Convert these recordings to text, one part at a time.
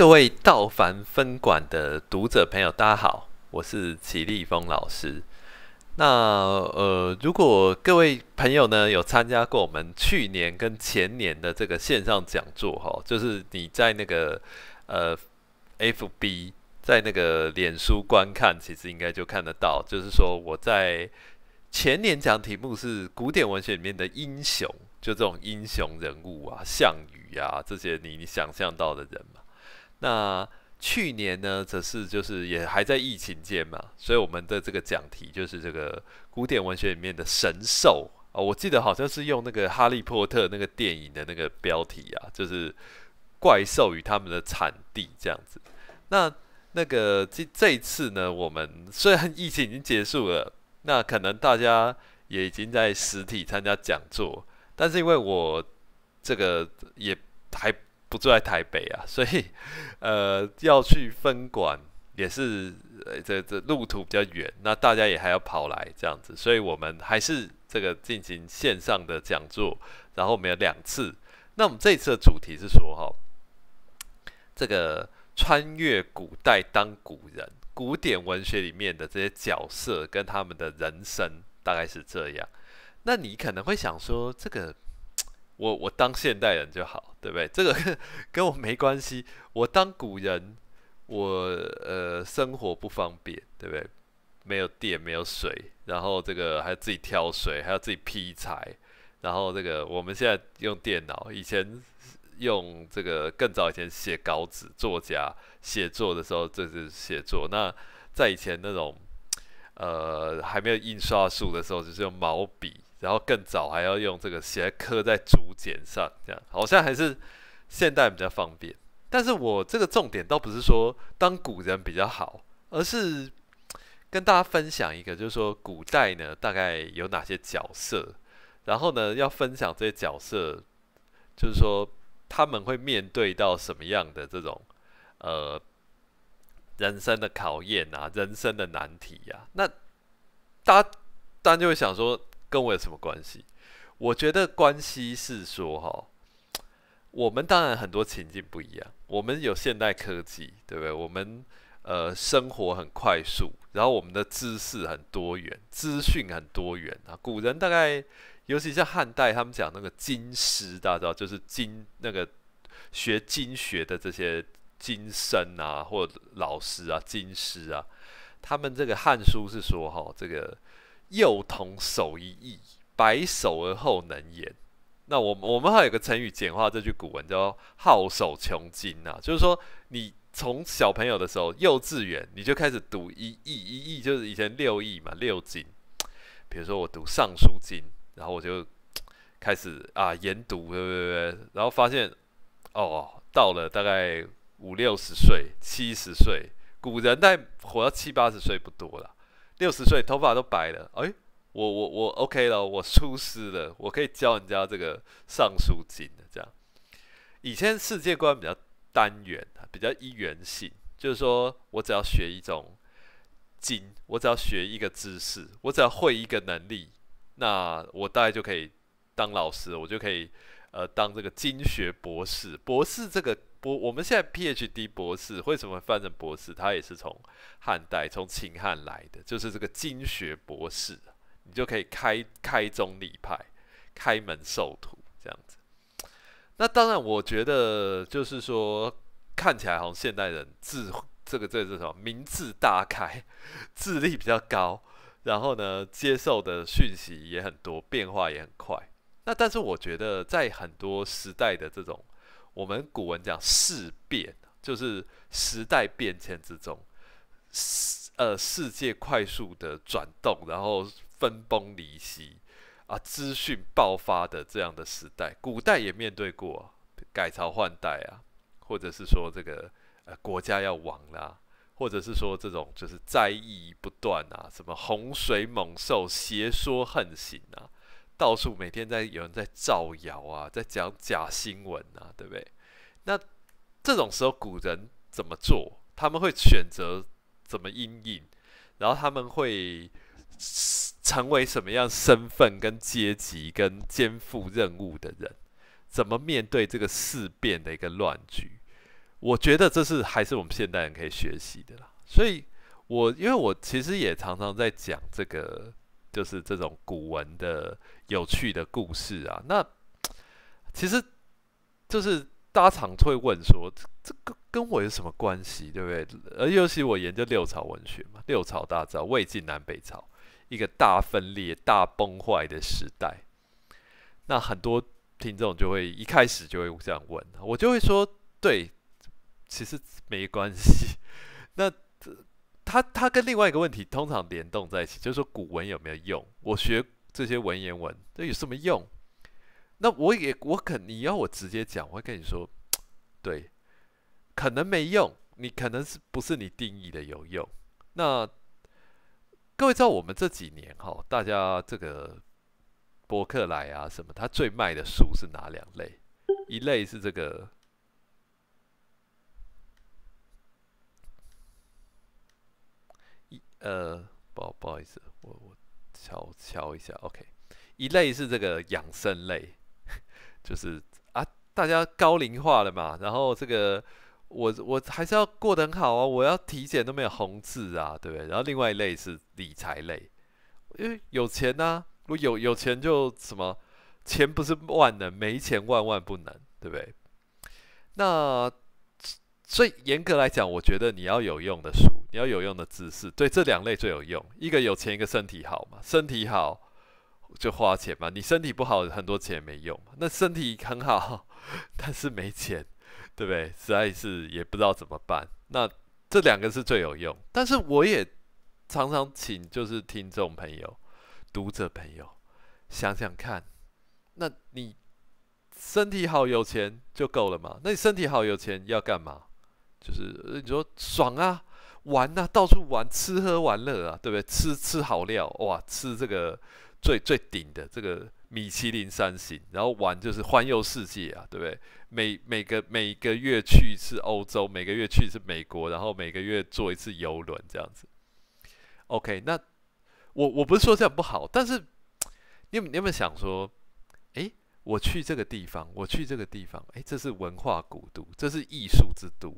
各位道凡分管的读者朋友，大家好，我是齐立峰老师。那呃，如果各位朋友呢有参加过我们去年跟前年的这个线上讲座哈，就是你在那个呃，FB 在那个脸书观看，其实应该就看得到。就是说我在前年讲题目是古典文学里面的英雄，就这种英雄人物啊，项羽啊这些，你你想象到的人嘛。那去年呢，则是就是也还在疫情间嘛，所以我们的这个讲题就是这个古典文学里面的神兽啊，我记得好像是用那个《哈利波特》那个电影的那个标题啊，就是“怪兽与他们的产地”这样子。那那个这这一次呢，我们虽然疫情已经结束了，那可能大家也已经在实体参加讲座，但是因为我这个也还。不住在台北啊，所以呃要去分管也是这这路途比较远，那大家也还要跑来这样子，所以我们还是这个进行线上的讲座，然后我们有两次。那我们这一次的主题是说哈，这个穿越古代当古人，古典文学里面的这些角色跟他们的人生大概是这样。那你可能会想说这个。我我当现代人就好，对不对？这个跟我没关系。我当古人，我呃生活不方便，对不对？没有电，没有水，然后这个还要自己挑水，还要自己劈柴。然后这个我们现在用电脑，以前用这个更早以前写稿子，作家写作的时候就是写作。那在以前那种呃还没有印刷术的时候，就是用毛笔。然后更早还要用这个斜刻在竹简上，这样好像还是现代比较方便。但是我这个重点倒不是说当古人比较好，而是跟大家分享一个，就是说古代呢大概有哪些角色，然后呢要分享这些角色，就是说他们会面对到什么样的这种呃人生的考验啊、人生的难题呀？那大家当然就会想说。跟我有什么关系？我觉得关系是说哈，我们当然很多情境不一样，我们有现代科技，对不对？我们呃生活很快速，然后我们的知识很多元，资讯很多元啊。古人大概，尤其是汉代，他们讲那个经师，大家知道就是经那个学经学的这些经生啊，或者老师啊，经师啊，他们这个《汉书》是说哈，这个。幼童守一艺，白首而后能言。那我我们还有个成语简化这句古文，叫“好手穷经”呐。就是说，你从小朋友的时候，幼稚园你就开始读一亿一亿，就是以前六亿嘛，六经。比如说我读尚书经，然后我就开始啊研读，对不对？然后发现哦，到了大概五六十岁、七十岁，古人但活到七八十岁不多了。六十岁，头发都白了，哎，我我我 OK 了，我出师了，我可以教人家这个尚书经的这样以前世界观比较单元，比较一元性，就是说我只要学一种经，我只要学一个知识，我只要会一个能力，那我大概就可以当老师，我就可以呃当这个经学博士，博士这个。不，我们现在 P H D 博士为什么翻成博士？他也是从汉代、从秦汉来的，就是这个经学博士，你就可以开开宗立派、开门授徒这样子。那当然，我觉得就是说，看起来好像现代人智这个这是什么明智大开，智力比较高，然后呢，接受的讯息也很多，变化也很快。那但是我觉得，在很多时代的这种。我们古文讲事变，就是时代变迁之中，呃世界快速的转动，然后分崩离析啊，资讯爆发的这样的时代，古代也面对过改朝换代啊，或者是说这个呃国家要亡了，或者是说这种就是灾异不断啊，什么洪水猛兽、邪说横行啊。到处每天在有人在造谣啊，在讲假新闻啊，对不对？那这种时候古人怎么做？他们会选择怎么应应？然后他们会成为什么样身份跟阶级跟肩负任务的人？怎么面对这个事变的一个乱局？我觉得这是还是我们现代人可以学习的啦。所以，我因为我其实也常常在讲这个。就是这种古文的有趣的故事啊，那其实就是大家常会问说，这个跟我有什么关系，对不对？而尤其我研究六朝文学嘛，六朝大朝、魏晋南北朝一个大分裂、大崩坏的时代，那很多听众就会一开始就会这样问，我就会说，对，其实没关系。那他他跟另外一个问题通常联动在一起，就是说古文有没有用？我学这些文言文，这有什么用？那我也我肯你要我直接讲，我会跟你说，对，可能没用，你可能是不是你定义的有用？那各位知道我们这几年哈，大家这个博客来啊什么，他最卖的书是哪两类？一类是这个。呃，不不好意思，我我敲敲一下，OK。一类是这个养生类，就是啊，大家高龄化了嘛，然后这个我我还是要过得很好啊，我要体检都没有红字啊，对不对？然后另外一类是理财类，因为有钱呐，我有有钱就什么，钱不是万能，没钱万万不能，对不对？那所以严格来讲，我觉得你要有用的书，你要有用的知识，对这两类最有用。一个有钱，一个身体好嘛。身体好就花钱嘛。你身体不好，很多钱没用。那身体很好，但是没钱，对不对？实在是也不知道怎么办。那这两个是最有用。但是我也常常请，就是听众朋友、读者朋友想想看，那你身体好有钱就够了嘛？那你身体好有钱要干嘛？就是你说爽啊，玩呐，到处玩，吃喝玩乐啊，对不对？吃吃好料，哇，吃这个最最顶的这个米其林三星。然后玩就是环游世界啊，对不对？每每个每个月去一次欧洲，每个月去一次美国，然后每个月坐一次游轮这样子。OK，那我我不是说这样不好，但是你你有没有想说，诶，我去这个地方，我去这个地方，诶，这是文化古都，这是艺术之都。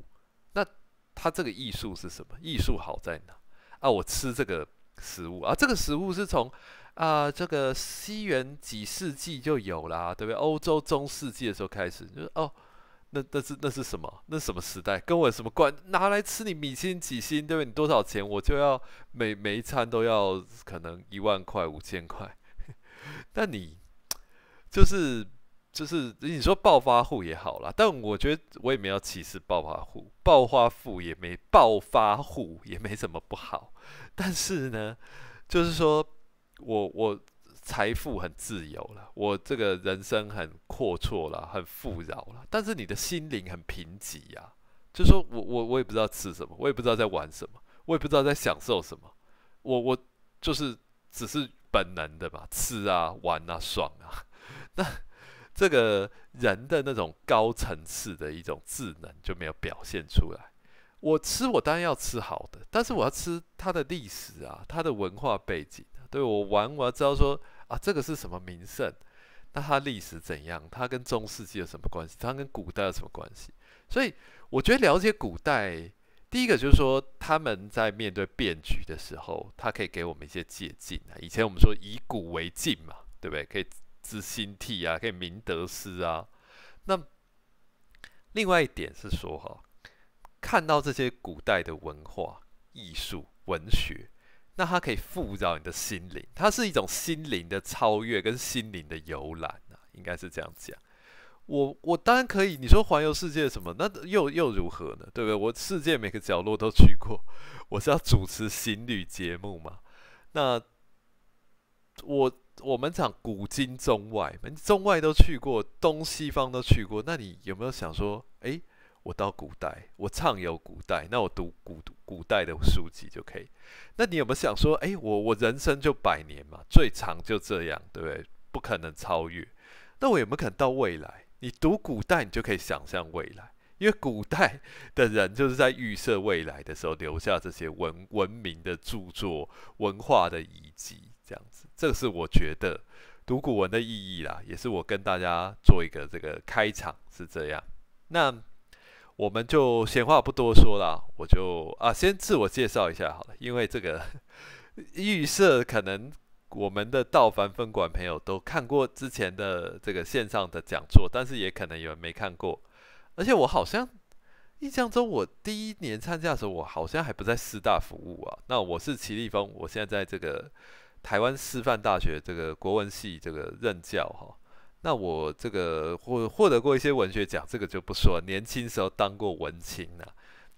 它这个艺术是什么？艺术好在哪？啊，我吃这个食物啊，这个食物是从啊这个西元几世纪就有啦，对不对？欧洲中世纪的时候开始，就是哦，那那是那是什么？那什么时代跟我有什么关？拿来吃你米星几星，对不对？你多少钱我就要每每一餐都要可能一万块五千块，但你就是。就是你说暴发户也好啦，但我觉得我也没有歧视暴发户，暴发富也没暴发户也没什么不好。但是呢，就是说我我财富很自由了，我这个人生很阔绰了，很富饶了。但是你的心灵很贫瘠啊，就说我我我也不知道吃什么，我也不知道在玩什么，我也不知道在享受什么。我我就是只是本能的吧，吃啊玩啊爽啊，那。这个人的那种高层次的一种智能就没有表现出来。我吃，我当然要吃好的，但是我要吃它的历史啊，它的文化背景。对我玩，我要知道说啊，这个是什么名胜，那它历史怎样，它跟中世纪有什么关系，它跟古代有什么关系。所以我觉得了解古代，第一个就是说他们在面对变局的时候，它可以给我们一些借鉴啊。以前我们说以古为镜嘛，对不对？可以。之心替啊，可以明德失啊。那另外一点是说哈，看到这些古代的文化、艺术、文学，那它可以富饶你的心灵，它是一种心灵的超越跟心灵的游览啊，应该是这样讲。我我当然可以，你说环游世界什么，那又又如何呢？对不对？我世界每个角落都去过，我是要主持行旅节目嘛。那我我们讲古今中外，中外都去过，东西方都去过，那你有没有想说，哎，我到古代，我畅游古代，那我读古古代的书籍就可以？那你有没有想说，哎，我我人生就百年嘛，最长就这样，对不对？不可能超越。那我有没有可能到未来？你读古代，你就可以想象未来，因为古代的人就是在预设未来的时候留下这些文文明的著作、文化的遗迹。这样子，这个是我觉得读古文的意义啦，也是我跟大家做一个这个开场是这样。那我们就闲话不多说了，我就啊先自我介绍一下好了，因为这个 预设可能我们的道凡分管朋友都看过之前的这个线上的讲座，但是也可能有人没看过，而且我好像印象中我第一年参加的时候，我好像还不在师大服务啊。那我是齐立峰，我现在在这个。台湾师范大学这个国文系这个任教哈，那我这个获获得过一些文学奖，这个就不说。年轻时候当过文青呐，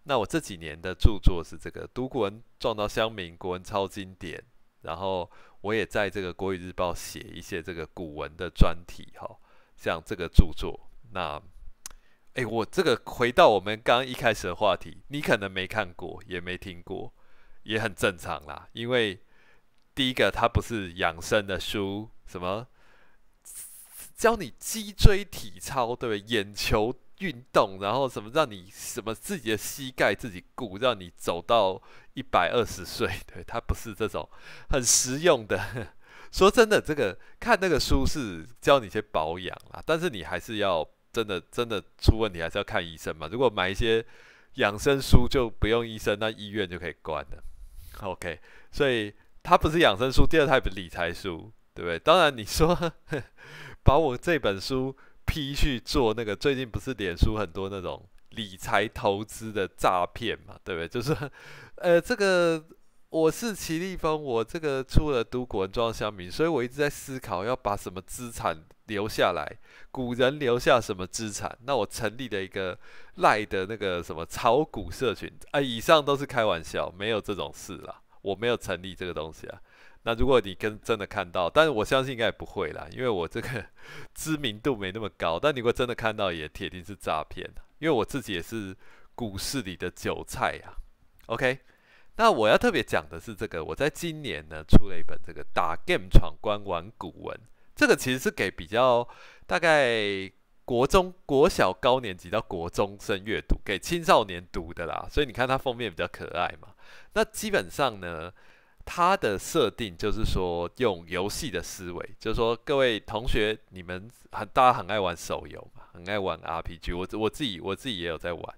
那我这几年的著作是这个《读孤文撞到乡民》，国文超经典。然后我也在这个《国语日报》写一些这个古文的专题哈，像这个著作。那，哎，我这个回到我们刚刚一开始的话题，你可能没看过，也没听过，也很正常啦，因为。第一个，它不是养生的书，什么教你脊椎体操，对不对？眼球运动，然后什么让你什么自己的膝盖自己固，让你走到一百二十岁，对，它不是这种很实用的。说真的，这个看那个书是教你一些保养啦，但是你还是要真的真的出问题还是要看医生嘛。如果买一些养生书就不用医生，那医院就可以关了。OK，所以。它不是养生书，第二它不是理财书，对不对？当然你说 把我这本书批去做那个，最近不是脸书很多那种理财投资的诈骗嘛，对不对？就是 呃，这个我是齐立峰，我这个出了读古文庄乡明，所以我一直在思考要把什么资产留下来，古人留下什么资产？那我成立了一个赖的那个什么炒股社群啊，以上都是开玩笑，没有这种事啦。我没有成立这个东西啊，那如果你跟真的看到，但是我相信应该也不会啦，因为我这个知名度没那么高。但你如果真的看到，也铁定是诈骗因为我自己也是股市里的韭菜呀。OK，那我要特别讲的是这个，我在今年呢出了一本这个打 game 闯关玩古文，这个其实是给比较大概国中国小高年级到国中生阅读，给青少年读的啦。所以你看它封面比较可爱嘛。那基本上呢，它的设定就是说用游戏的思维，就是说各位同学，你们很大家很爱玩手游嘛，很爱玩 RPG，我我自己我自己也有在玩，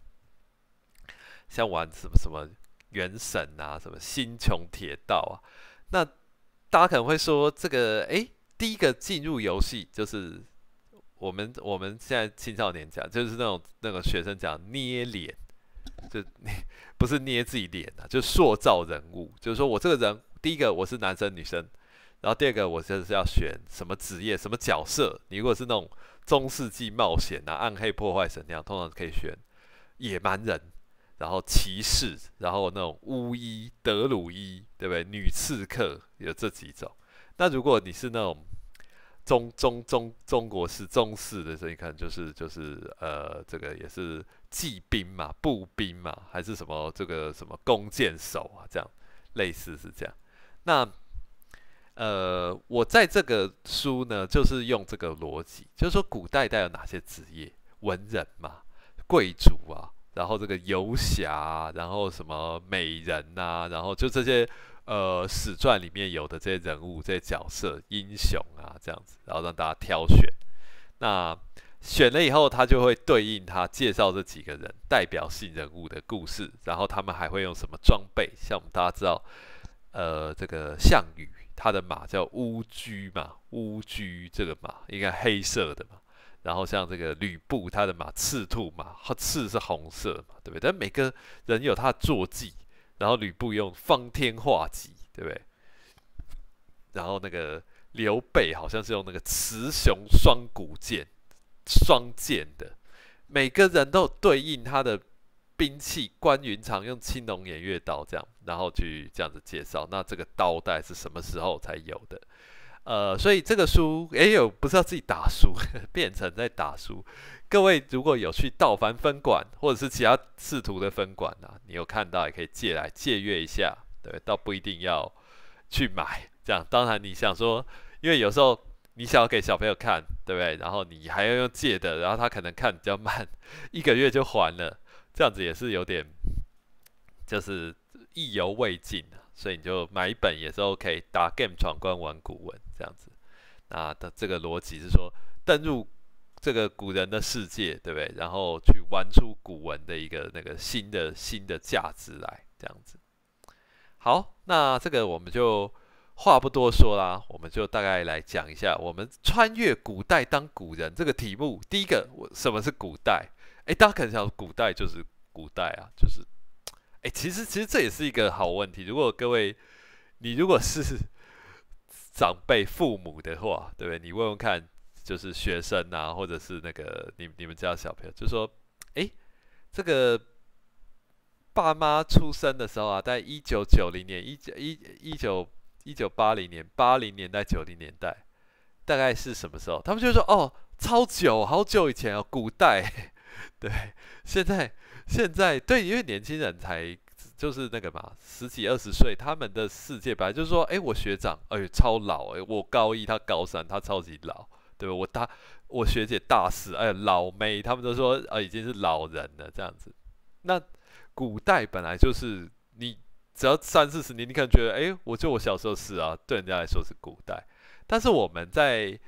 像玩什么什么《原神》啊，什么《星穹铁道》啊，那大家可能会说，这个哎，第一个进入游戏就是我们我们现在青少年讲，就是那种那个学生讲捏脸。就你不是捏自己脸啊，就塑造人物。就是说我这个人，第一个我是男生女生，然后第二个我就是要选什么职业什么角色。你如果是那种中世纪冒险啊、暗黑破坏神那样，通常可以选野蛮人，然后骑士，然后那种巫医、德鲁伊，对不对？女刺客有这几种。那如果你是那种中中中中国式中式的所以你看就是就是呃，这个也是。骑兵嘛，步兵嘛，还是什么这个什么弓箭手啊，这样类似是这样。那呃，我在这个书呢，就是用这个逻辑，就是说古代带有哪些职业，文人嘛，贵族啊，然后这个游侠，然后什么美人呐，然后就这些呃史传里面有的这些人物、这些角色、英雄啊，这样子，然后让大家挑选。那选了以后，他就会对应他介绍这几个人代表性人物的故事，然后他们还会用什么装备？像我们大家知道，呃，这个项羽他的马叫乌驹嘛，乌驹这个马应该黑色的嘛。然后像这个吕布他的马赤兔马，和赤是红色嘛，对不对？但每个人有他的坐骑，然后吕布用方天画戟，对不对？然后那个刘备好像是用那个雌雄双股剑。双剑的，每个人都对应他的兵器。关云长用青龙偃月刀这样，然后去这样子介绍。那这个刀带是什么时候才有的？呃，所以这个书也有，不知道自己打书，变成在打书。各位如果有去道凡分馆或者是其他仕途的分馆啊，你有看到也可以借来借阅一下，对，倒不一定要去买。这样，当然你想说，因为有时候。你想要给小朋友看，对不对？然后你还要用借的，然后他可能看比较慢，一个月就还了，这样子也是有点，就是意犹未尽啊。所以你就买一本也是 OK，打 game 闯关玩古文这样子。那的这个逻辑是说，登入这个古人的世界，对不对？然后去玩出古文的一个那个新的新的价值来，这样子。好，那这个我们就。话不多说啦，我们就大概来讲一下我们穿越古代当古人这个题目。第一个，我什么是古代？哎，大家可能想，古代就是古代啊，就是，哎，其实其实这也是一个好问题。如果各位你如果是长辈父母的话，对不对？你问问看，就是学生啊，或者是那个你你们家小朋友，就说，哎，这个爸妈出生的时候啊，在一九九零年一九一一九。一九八零年，八零年代、九零年代，大概是什么时候？他们就说：“哦，超久，好久以前哦，古代。”对，现在现在对，因为年轻人才就是那个嘛，十几二十岁，他们的世界本来就是说：“哎，我学长，哎，超老哎，我高一，他高三，他超级老，对吧？我大我学姐大四，哎，老妹，他们都说啊，已经是老人了，这样子。那古代本来就是你。”只要三四十年，你可能觉得，哎，我就我小时候是啊，对人家来说是古代，但是我们在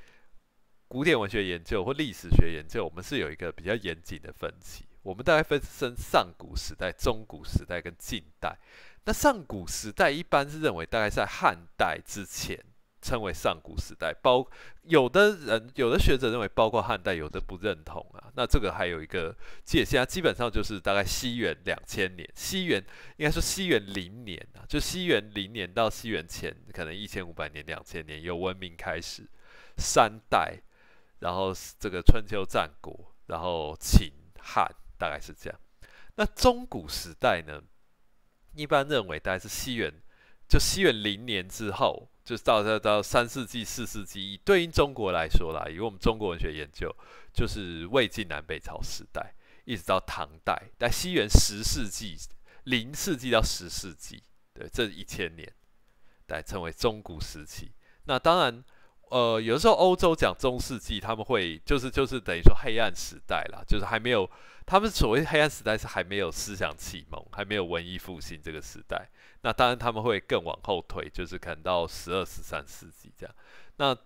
古典文学研究或历史学研究，我们是有一个比较严谨的分歧。我们大概分分上古时代、中古时代跟近代。那上古时代一般是认为大概在汉代之前。称为上古时代，包有的人、有的学者认为包括汉代，有的不认同啊。那这个还有一个界，限，基本上就是大概西元两千年，西元应该说西元零年啊，就西元零年到西元前可能一千五百年、两千年，有文明开始，三代，然后这个春秋战国，然后秦汉，大概是这样。那中古时代呢，一般认为大概是西元，就西元零年之后。就是到到到三世纪、四世纪，对应中国来说啦，以我们中国文学研究，就是魏晋南北朝时代，一直到唐代，在西元十世纪、零世纪到十世纪，对，这一千年，来称为中古时期。那当然，呃，有时候欧洲讲中世纪，他们会就是就是等于说黑暗时代啦，就是还没有他们所谓黑暗时代是还没有思想启蒙，还没有文艺复兴这个时代。那当然他们会更往后推，就是可能到十二、十三世纪这样。那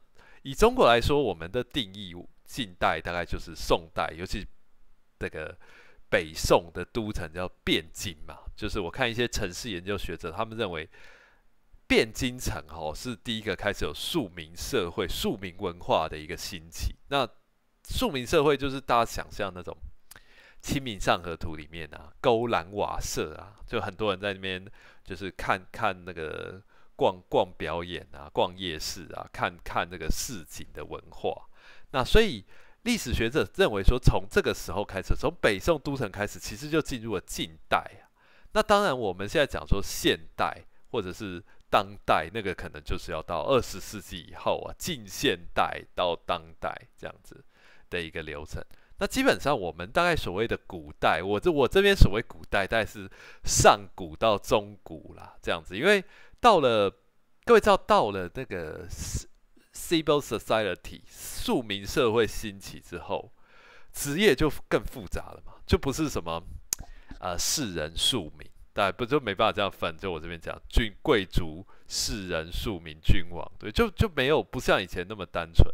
以中国来说，我们的定义近代大概就是宋代，尤其这个北宋的都城叫汴京嘛。就是我看一些城市研究学者，他们认为汴京城哦是第一个开始有庶民社会、庶民文化的一个兴起。那庶民社会就是大家想象那种《清明上河图》里面啊，勾栏瓦舍啊，就很多人在那边。就是看看那个逛逛表演啊，逛夜市啊，看看那个市井的文化。那所以历史学者认为说，从这个时候开始，从北宋都城开始，其实就进入了近代啊。那当然我们现在讲说现代或者是当代，那个可能就是要到二十世纪以后啊，近现代到当代这样子的一个流程。那基本上，我们大概所谓的古代，我这我这边所谓古代，大概是上古到中古啦，这样子。因为到了各位知道，到了那个 civil society 庶民社会兴起之后，职业就更复杂了嘛，就不是什么呃士人庶民，大家不就没办法这样分？就我这边讲，君贵族士人庶民君王，对，就就没有不像以前那么单纯。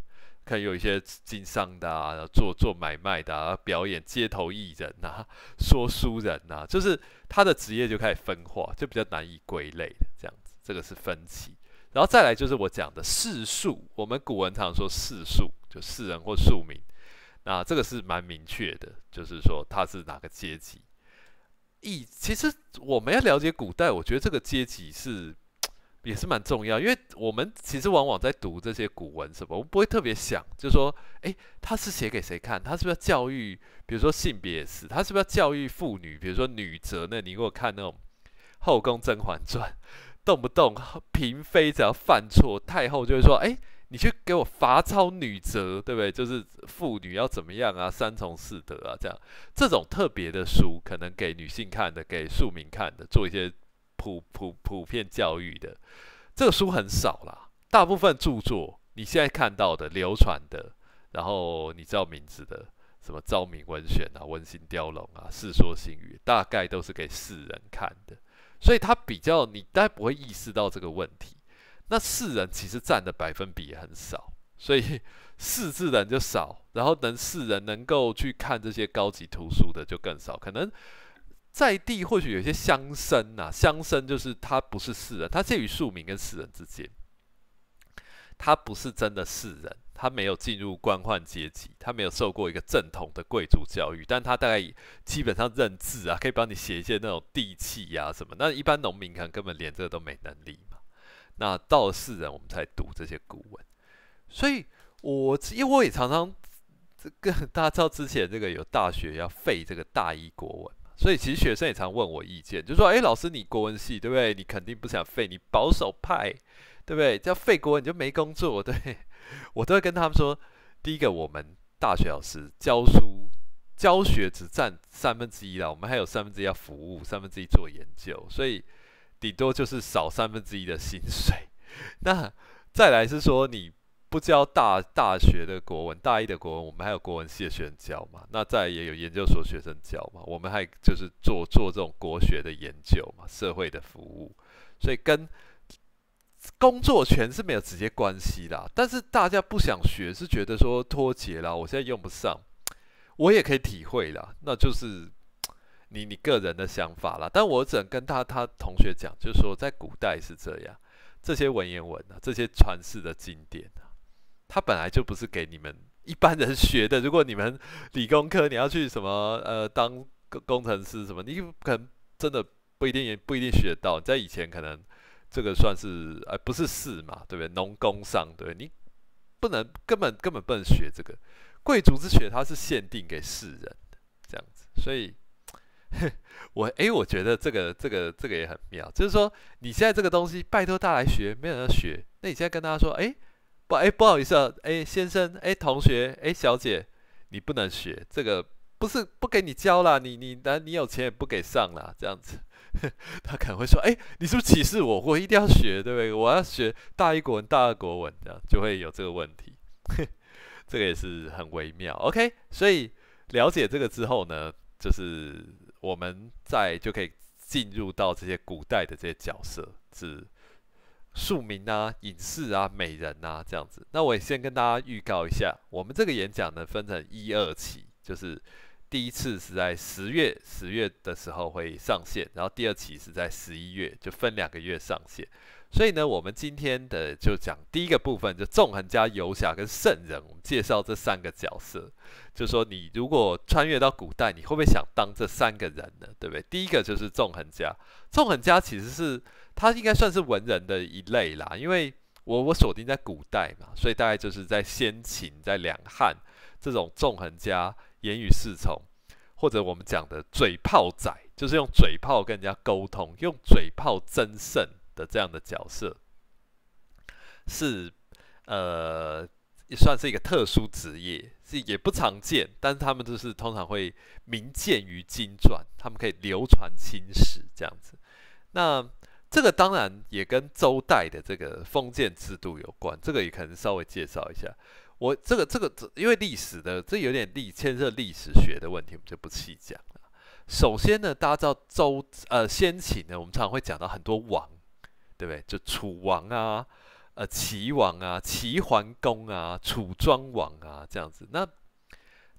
看有一些经商的啊，做做买卖的啊，表演街头艺人呐，说书人呐，就是他的职业就开始分化，就比较难以归类这样子，这个是分歧。然后再来就是我讲的世庶，我们古文常说世庶，就世人或庶民，那这个是蛮明确的，就是说他是哪个阶级。以其实我们要了解古代，我觉得这个阶级是。也是蛮重要，因为我们其实往往在读这些古文什么，我们不会特别想，就说，诶，他是写给谁看？他是不是要教育？比如说性别也是，他是不是要教育妇女？比如说女则，那你给我看那种后宫《甄嬛传》，动不动嫔妃只要犯错，太后就会说，诶，你去给我罚抄女则，对不对？就是妇女要怎么样啊？三从四德啊，这样这种特别的书，可能给女性看的，给庶民看的，做一些。普普普遍教育的这个书很少啦，大部分著作你现在看到的、流传的，然后你知道名字的，什么《昭明文选》啊、《文心雕龙》啊、《世说新语》，大概都是给世人看的，所以他比较你大概不会意识到这个问题。那世人其实占的百分比也很少，所以世字人就少，然后能世人能够去看这些高级图书的就更少，可能。在地或许有些乡绅呐，乡绅就是他不是士人，他介于庶民跟士人之间，他不是真的士人，他没有进入官宦阶级，他没有受过一个正统的贵族教育，但他大概基本上认字啊，可以帮你写一些那种地契呀什么。那一般农民可能根本连这个都没能力嘛。那到了士人，我们才读这些古文。所以，我因为我也常常这个大家知道之前这个有大学要废这个大一国文。所以其实学生也常问我意见，就说：“哎，老师你国文系对不对？你肯定不想废，你保守派对不对？叫废国文你就没工作。”对 我都会跟他们说：第一个，我们大学老师教书教学只占三分之一了，我们还有三分之一要服务，三分之一做研究，所以顶多就是少三分之一的薪水。那再来是说你。不教大大学的国文，大一的国文，我们还有国文系的学生教嘛？那在也有研究所学生教嘛？我们还就是做做这种国学的研究嘛，社会的服务，所以跟工作全是没有直接关系啦。但是大家不想学，是觉得说脱节啦，我现在用不上，我也可以体会啦。那就是你你个人的想法啦。但我只能跟他他同学讲，就是说在古代是这样，这些文言文啊，这些传世的经典。它本来就不是给你们一般人学的。如果你们理工科，你要去什么呃当工程师什么，你可能真的不一定不一定学得到。在以前可能这个算是呃不是事嘛，对不对？农工商，对不对？你不能根本根本不能学这个。贵族之学它是限定给世人，这样子。所以 我诶，我觉得这个这个这个也很妙，就是说你现在这个东西拜托大家来学，没有人学，那你现在跟大家说诶。不哎不好意思啊哎先生哎同学哎小姐你不能学这个不是不给你教啦，你你那你有钱也不给上啦，这样子 他可能会说哎你是不是歧视我我一定要学对不对我要学大一国文大二国文这样就会有这个问题 这个也是很微妙 OK 所以了解这个之后呢就是我们在就可以进入到这些古代的这些角色是。庶民啊、影视啊、美人啊，这样子。那我也先跟大家预告一下，我们这个演讲呢，分成一二期，就是第一次是在十月，十月的时候会上线，然后第二期是在十一月，就分两个月上线。所以呢，我们今天的就讲第一个部分，就纵横家、游侠跟圣人。我们介绍这三个角色，就说你如果穿越到古代，你会不会想当这三个人呢？对不对？第一个就是纵横家，纵横家其实是他应该算是文人的一类啦，因为我我锁定在古代嘛，所以大概就是在先秦、在两汉这种纵横家、言语侍从，或者我们讲的嘴炮仔，就是用嘴炮跟人家沟通，用嘴炮争胜。这样的角色是呃，也算是一个特殊职业，是也不常见，但是他们就是通常会名见于经传，他们可以流传青史这样子。那这个当然也跟周代的这个封建制度有关，这个也可能稍微介绍一下。我这个这个因为历史的这有点历牵涉历史学的问题，我们就不细讲了。首先呢，大家知道周呃先秦呢，我们常常会讲到很多王。对不对？就楚王啊，呃，齐王啊，齐桓公啊，楚庄王啊，这样子。那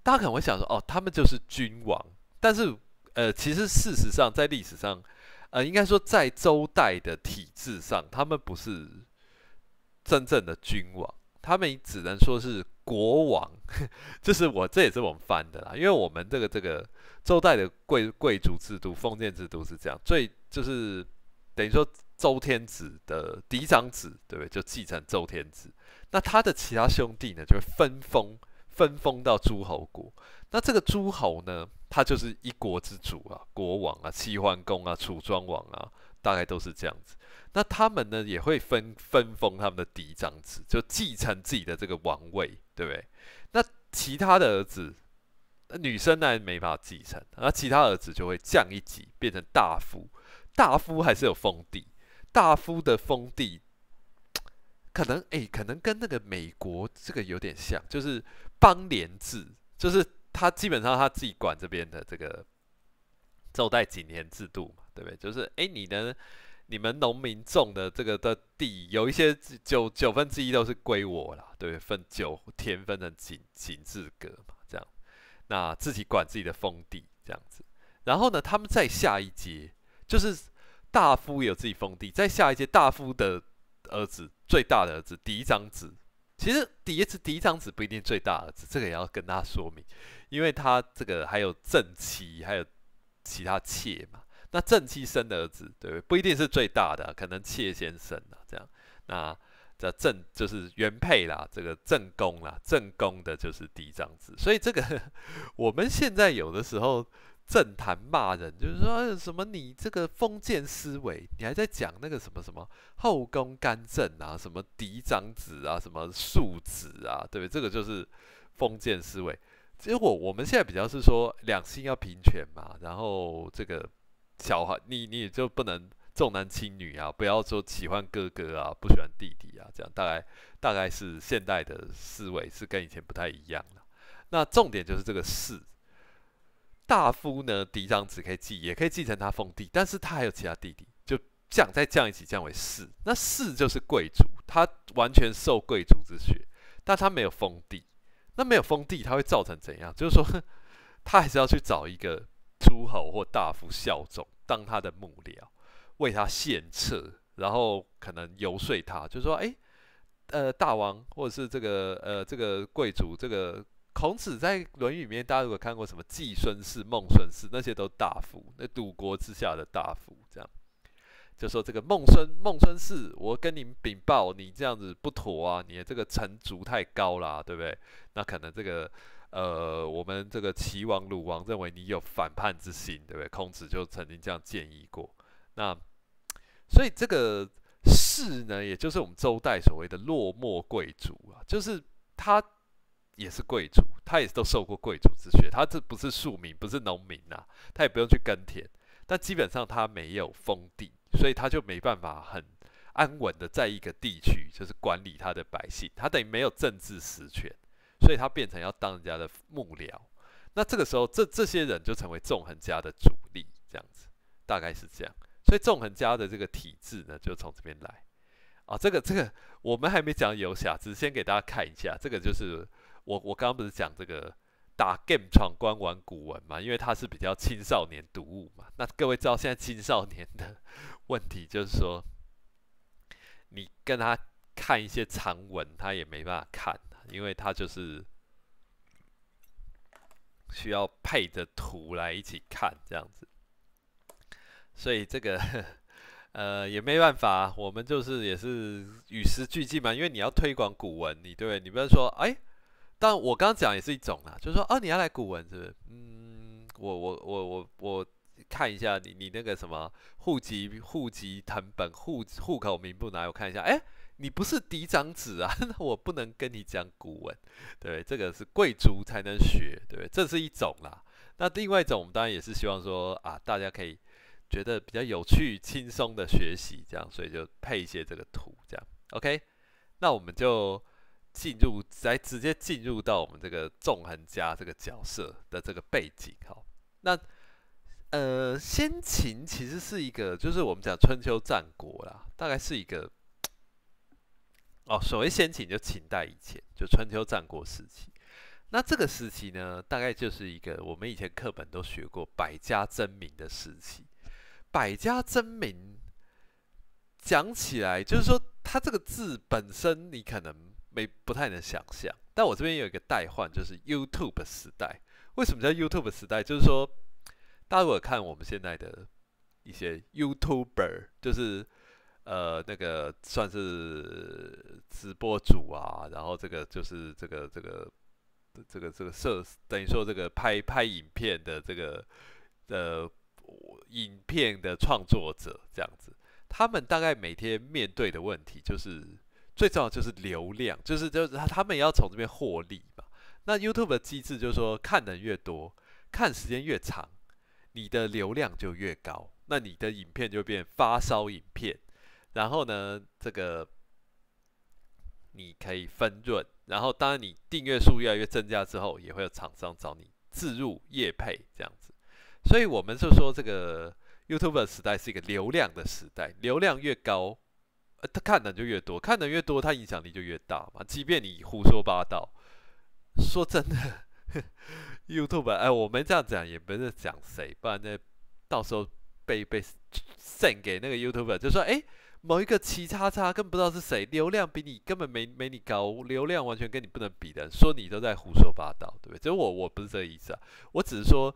大家可能会想说，哦，他们就是君王。但是，呃，其实事实上，在历史上，呃，应该说在周代的体制上，他们不是真正的君王，他们只能说是国王。就是我这也是我们翻的啦，因为我们这个这个周代的贵贵族制度、封建制度是这样，最就是等于说。周天子的嫡长子，对不对？就继承周天子。那他的其他兄弟呢，就会分封，分封到诸侯国。那这个诸侯呢，他就是一国之主啊，国王啊，齐桓公啊，楚庄王啊，大概都是这样子。那他们呢，也会分分封他们的嫡长子，就继承自己的这个王位，对不对？那其他的儿子，女生呢没办法继承，那其他儿子就会降一级，变成大夫。大夫还是有封地。大夫的封地，可能诶，可能跟那个美国这个有点像，就是邦联制，就是他基本上他自己管这边的这个周代几年制度嘛，对不对？就是诶，你的你们农民种的这个的地，有一些九九分之一都是归我了，对，分九田分成井井字格嘛，这样，那自己管自己的封地这样子，然后呢，他们再下一阶就是。大夫有自己封地，在下一届大夫的儿子，最大的儿子，嫡长子。其实嫡子、嫡长子不一定最大儿子，这个也要跟他说明，因为他这个还有正妻，还有其他妾嘛。那正妻生的儿子，对不对？不一定是最大的，可能妾先生了这样。那叫正，就是原配啦，这个正宫啦，正宫的就是嫡长子。所以这个 我们现在有的时候。政坛骂人就是说什么你这个封建思维，你还在讲那个什么什么后宫干政啊，什么嫡长子啊，什么庶子啊，对不对？这个就是封建思维。结果我们现在比较是说两性要平权嘛，然后这个小孩你你也就不能重男轻女啊，不要说喜欢哥哥啊，不喜欢弟弟啊，这样大概大概是现代的思维是跟以前不太一样了。那重点就是这个“四”。大夫呢，嫡长子可以继，也可以继承他封地，但是他还有其他弟弟，就这样再降一级，降为士。那士就是贵族，他完全受贵族之血，但他没有封地。那没有封地，他会造成怎样？就是说，他还是要去找一个诸侯或大夫效忠，当他的幕僚，为他献策，然后可能游说他，就说：“哎，呃，大王，或者是这个，呃，这个贵族，这个。”孔子在《论语》里面，大家如果看过什么季孙氏、孟孙氏那些都大夫，那鲁国之下的大夫这样，就说这个孟孙孟孙氏，我跟您禀报，你这样子不妥啊，你的这个成族太高啦，对不对？那可能这个呃，我们这个齐王、鲁王认为你有反叛之心，对不对？孔子就曾经这样建议过。那所以这个氏呢，也就是我们周代所谓的落寞贵族啊，就是他。也是贵族，他也都受过贵族之学，他这不是庶民，不是农民呐，他也不用去耕田，但基本上他没有封地，所以他就没办法很安稳的在一个地区就是管理他的百姓，他等于没有政治实权，所以他变成要当人家的幕僚。那这个时候，这这些人就成为纵横家的主力，这样子大概是这样，所以纵横家的这个体制呢，就从这边来。啊，这个这个我们还没讲游侠，只是先给大家看一下，这个就是。我我刚刚不是讲这个打 game 闯关玩古文嘛？因为它是比较青少年读物嘛。那各位知道现在青少年的 问题就是说，你跟他看一些长文，他也没办法看，因为他就是需要配着图来一起看这样子。所以这个呃也没办法，我们就是也是与时俱进嘛。因为你要推广古文，你对不对？你不能说哎。但我刚刚讲也是一种啦，就是说，哦，你要来古文是不是？嗯，我我我我我看一下你你那个什么户籍户籍藤本户户口名簿拿来我看一下，哎，你不是嫡长子啊，那我不能跟你讲古文，对不对？这个是贵族才能学，对不对？这是一种啦。那另外一种，我们当然也是希望说啊，大家可以觉得比较有趣、轻松的学习这样，所以就配一些这个图这样。OK，那我们就。进入来直接进入到我们这个纵横家这个角色的这个背景。好，那呃，先秦其实是一个，就是我们讲春秋战国啦，大概是一个哦，所谓先秦就秦代以前，就春秋战国时期。那这个时期呢，大概就是一个我们以前课本都学过百家争鸣的时期。百家争鸣讲起来，就是说它这个字本身，你可能。没不太能想象，但我这边有一个代换，就是 YouTube 时代。为什么叫 YouTube 时代？就是说，大家如果看我们现在的一些 YouTuber，就是呃那个算是直播主啊，然后这个就是这个这个这个这个摄，等于说这个拍拍影片的这个呃影片的创作者这样子，他们大概每天面对的问题就是。最重要就是流量，就是就是他们也要从这边获利嘛。那 YouTube 的机制就是说，看人越多，看时间越长，你的流量就越高，那你的影片就变发烧影片。然后呢，这个你可以分润，然后当然你订阅数越来越增加之后，也会有厂商找你自入业配这样子。所以我们就说，这个 YouTube 时代是一个流量的时代，流量越高。他看的就越多，看的越多，他影响力就越大嘛。即便你胡说八道，说真的，YouTube，哎，我们这样讲也不是讲谁，不然呢，到时候被被 send 给那个 YouTube，就说哎，某一个奇叉叉更不知道是谁，流量比你根本没没你高，流量完全跟你不能比的，说你都在胡说八道，对不对？就我我不是这个意思啊，我只是说，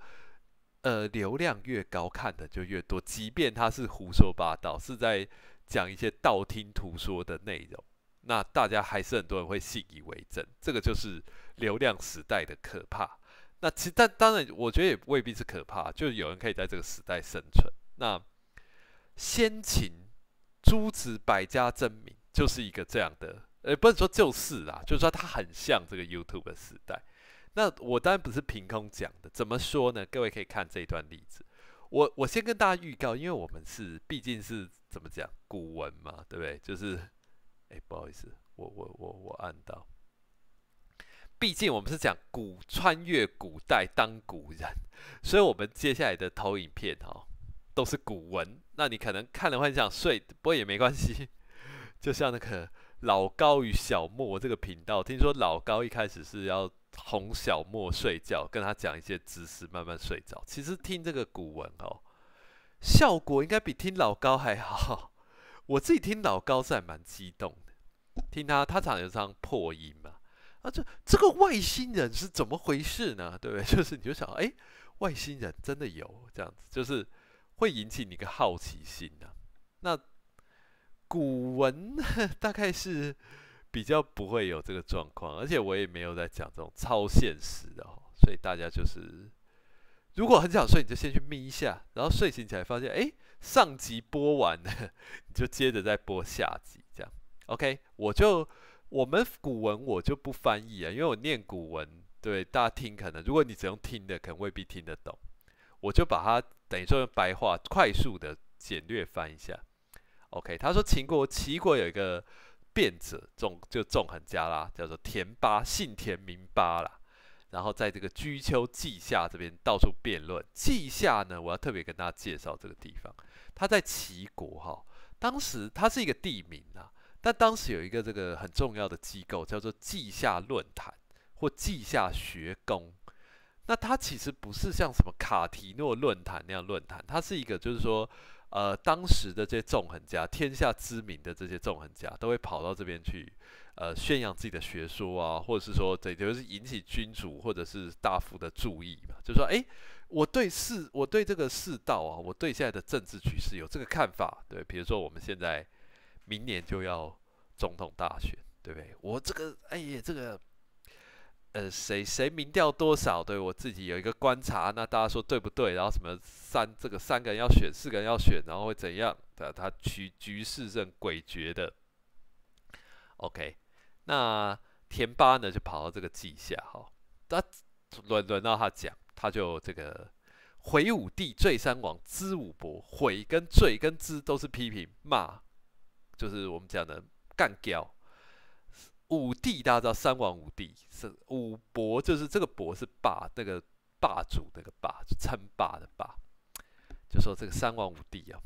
呃，流量越高看的就越多，即便他是胡说八道，是在。讲一些道听途说的内容，那大家还是很多人会信以为真，这个就是流量时代的可怕。那其实，但当然，我觉得也未必是可怕，就是有人可以在这个时代生存。那先秦诸子百家争鸣就是一个这样的，也不是说就是啦，就是说它很像这个 YouTube 时代。那我当然不是凭空讲的，怎么说呢？各位可以看这一段例子。我我先跟大家预告，因为我们是毕竟是怎么讲古文嘛，对不对？就是，哎，不好意思，我我我我按到。毕竟我们是讲古穿越古代当古人，所以我们接下来的投影片哦都是古文。那你可能看了会想睡，不过也没关系。就像那个老高与小莫这个频道，听说老高一开始是要。哄小莫睡觉，跟他讲一些知识，慢慢睡着。其实听这个古文哦，效果应该比听老高还好。我自己听老高是还蛮激动的，听他他常有张破音嘛，啊，这这个外星人是怎么回事呢？对不对？就是你就想，哎，外星人真的有这样子，就是会引起你个好奇心的。那古文 大概是。比较不会有这个状况，而且我也没有在讲这种超现实的，所以大家就是如果很想睡，你就先去眯一下，然后睡醒起来发现，哎，上集播完了，你就接着再播下集，这样。OK，我就我们古文我就不翻译啊，因为我念古文，对大家听可能，如果你只用听的，可能未必听得懂，我就把它等于说用白话快速的简略翻一下。OK，他说秦国齐国有一个。辩者纵就纵横家啦，叫做田巴，姓田名巴啦。然后在这个居丘稷下这边到处辩论。稷下呢，我要特别跟大家介绍这个地方，它在齐国哈。当时它是一个地名啊，但当时有一个这个很重要的机构叫做稷下论坛或稷下学宫。那它其实不是像什么卡提诺论坛那样论坛，它是一个就是说，呃，当时的这些纵横家，天下知名的这些纵横家，都会跑到这边去，呃，宣扬自己的学说啊，或者是说，这就是引起君主或者是大夫的注意嘛，就说，哎，我对世，我对这个世道啊，我对现在的政治局势有这个看法，对，比如说我们现在明年就要总统大选，对不对？我这个，哎呀，这个。呃，谁谁民调多少？对我自己有一个观察，那大家说对不对？然后什么三这个三个人要选，四个人要选，然后会怎样？对他局局势正诡谲的。OK，那田八呢就跑到这个记下哈，他轮轮到他讲，他就这个悔武帝、罪三王、知五伯。悔跟罪跟知都是批评骂，就是我们讲的干掉。五帝大家知道，三王五帝是五伯，就是这个伯是霸，那个霸主那个霸称霸的霸，就说这个三王五帝啊，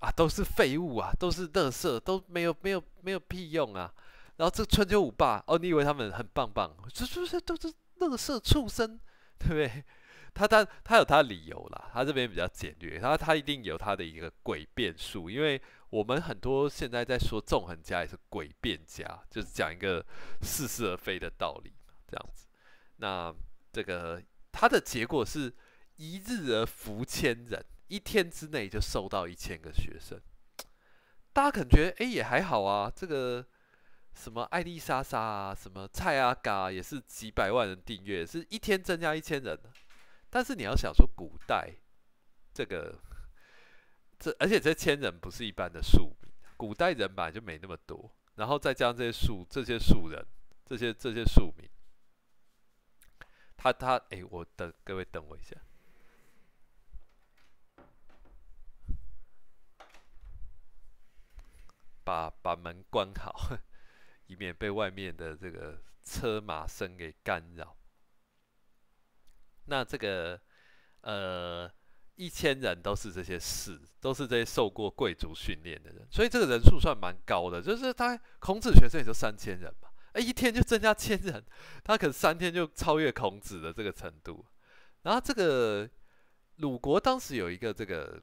啊都是废物啊，都是乐色，都没有没有没有屁用啊。然后这春秋五霸，哦你以为他们很棒棒，这这这都是乐色畜生，对不对？他他他有他的理由啦，他这边比较简略，他他一定有他的一个诡辩术，因为我们很多现在在说纵横家也是诡辩家，就是讲一个似是而非的道理这样子。那这个他的结果是一日而服千人，一天之内就收到一千个学生，大家感觉哎也还好啊，这个什么艾丽莎莎啊，什么蔡阿嘎也是几百万人订阅，是一天增加一千人。但是你要想说，古代这个，这而且这千人不是一般的庶民，古代人吧就没那么多，然后再加上这些庶这些庶人这些这些庶民，他他哎，我等各位等我一下，把把门关好，以免被外面的这个车马声给干扰。那这个，呃，一千人都是这些士，都是这些受过贵族训练的人，所以这个人数算蛮高的。就是他孔子学生也就三千人嘛，哎，一天就增加千人，他可能三天就超越孔子的这个程度。然后这个鲁国当时有一个这个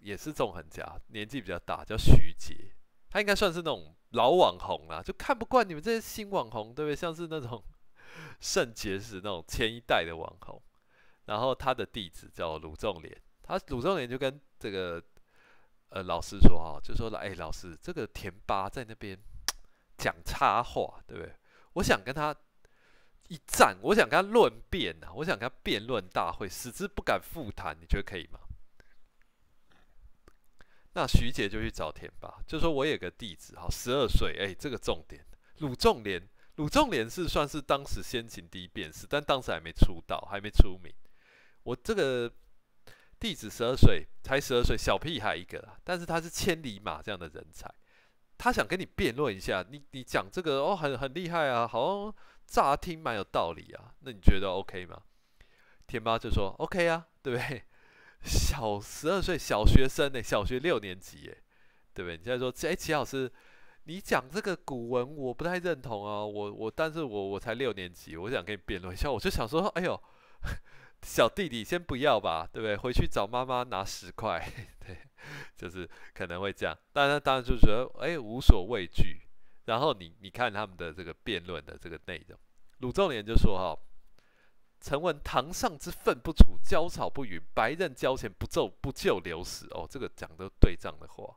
也是纵横家，年纪比较大，叫徐杰，他应该算是那种老网红了，就看不惯你们这些新网红，对不对？像是那种。圣洁是那种前一代的网红，然后他的弟子叫鲁仲连，他鲁仲连就跟这个呃老师说啊，就说哎老师，这个田八在那边 讲插话，对不对？我想跟他一战，我想跟他论辩呐，我想跟他辩论大会，使之不敢复谈，你觉得可以吗？那徐杰就去找田八，就说我有个弟子哈，十二岁，哎，这个重点，鲁仲连。鲁仲连是算是当时先秦第一辩士，但当时还没出道，还没出名。我这个弟子十二岁，才十二岁，小屁孩一个啦。但是他是千里马这样的人才，他想跟你辩论一下。你你讲这个哦，很很厉害啊，好像乍听蛮有道理啊。那你觉得 OK 吗？天妈就说 OK 啊，对不对？小十二岁小学生呢，小学六年级耶，对不对？你现在说，哎，齐老师。你讲这个古文我不太认同啊，我我但是我我才六年级，我想跟你辩论一下，我就想说，哎呦，小弟弟先不要吧，对不对？回去找妈妈拿十块，对，就是可能会这样。当然，当然就觉得哎无所畏惧。然后你你看他们的这个辩论的这个内容，鲁仲连就说哈，臣闻堂上之粪不除，骄草不语，白刃交钱不奏不就流死哦，这个讲的对仗的话。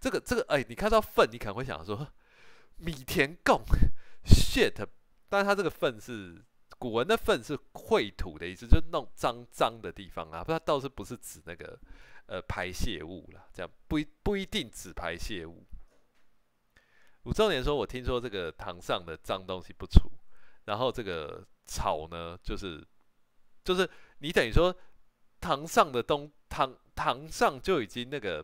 这个这个哎，你看到粪，你可能会想说米田共 shit，但是它这个粪是古文的粪是秽土的意思，就是弄脏脏的地方啊，它倒是不是指那个呃排泄物啦，这样不一不一定指排泄物。武周年说：“我听说这个堂上的脏东西不除，然后这个草呢，就是就是你等于说堂上的东堂堂上就已经那个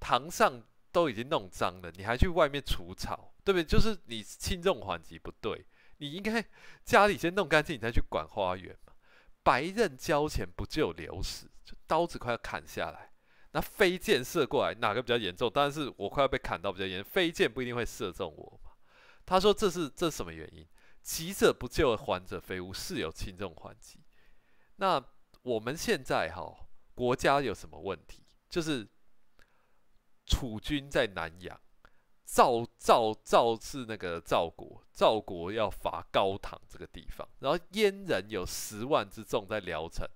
堂上。”都已经弄脏了，你还去外面除草，对不对？就是你轻重缓急不对，你应该家里先弄干净，你再去管花园嘛。白刃交钱不就流矢，就刀子快要砍下来，那飞箭射过来，哪个比较严重？当然是我快要被砍到比较严。飞箭不一定会射中我嘛。他说这是这是什么原因？急者不救，缓者非吾是有轻重缓急。那我们现在哈，国家有什么问题？就是。楚军在南阳，赵赵赵是那个赵国，赵国要伐高唐这个地方。然后燕人有十万之众在聊城，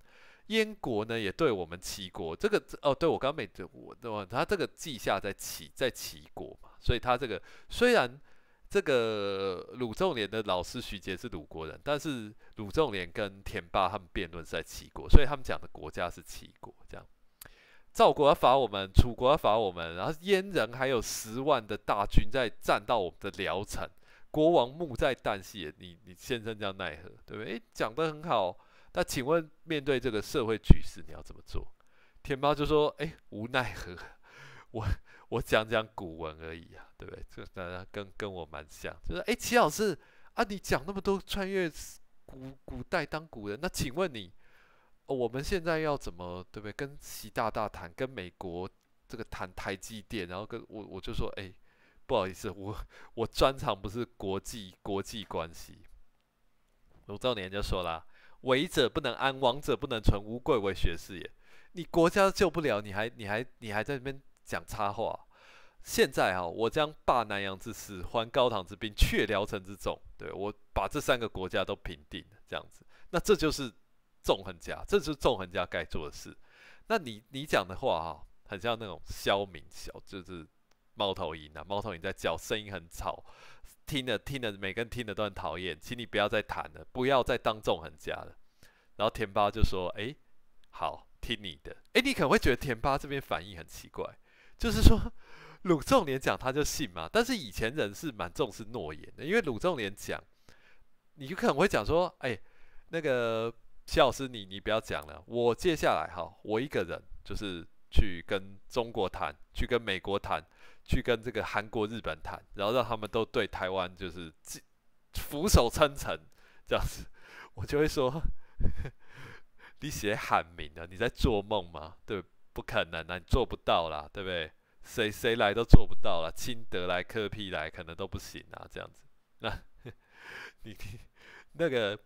燕国呢也对我们齐国这个哦，对我刚没对，我他这个稷下在齐，在齐国嘛，所以他这个虽然这个鲁仲连的老师徐杰是鲁国人，但是鲁仲连跟田霸他们辩论是在齐国，所以他们讲的国家是齐国，这样。赵国要罚我们，楚国要罚我们，然后燕人还有十万的大军在占到我们的辽城，国王目在旦夕，你你先生这样奈何，对不对？诶，讲的很好，那请问面对这个社会局势，你要怎么做？天猫就说，哎，无奈何，我我讲讲古文而已啊，对不对？这大家跟跟我蛮像，就是哎，齐老师啊，你讲那么多穿越古古代当古人，那请问你？我们现在要怎么对不对？跟习大大谈，跟美国这个谈台积电，然后跟我我就说，哎，不好意思，我我专长不是国际国际关系。鲁你年就说啦：为者不能安，亡者不能存，吾贵为学士也。你国家救不了，你还你还你还在那边讲插话？现在哈，我将罢南阳之师，还高唐之兵，却辽城之众。对我把这三个国家都平定了，这样子，那这就是。纵横家，这是纵横家该做的事。那你你讲的话啊，很像那种枭明小，就是猫头鹰啊，猫头鹰在叫，声音很吵，听了听了，每个人听了都很讨厌。请你不要再谈了，不要再当纵横家了。然后田八就说：“哎，好，听你的。”哎，你可能会觉得田八这边反应很奇怪，就是说鲁仲连讲他就信嘛？但是以前人是蛮重视诺言的，因为鲁仲连讲，你就可能会讲说：“哎，那个。”谢老师，你你不要讲了，我接下来哈，我一个人就是去跟中国谈，去跟美国谈，去跟这个韩国、日本谈，然后让他们都对台湾就是俯首称臣这样子，我就会说，你写喊民的，你在做梦吗？对，不可能的，你做不到啦，对不对？谁谁来都做不到了，亲德来、科批来，可能都不行啊，这样子，那 你那个。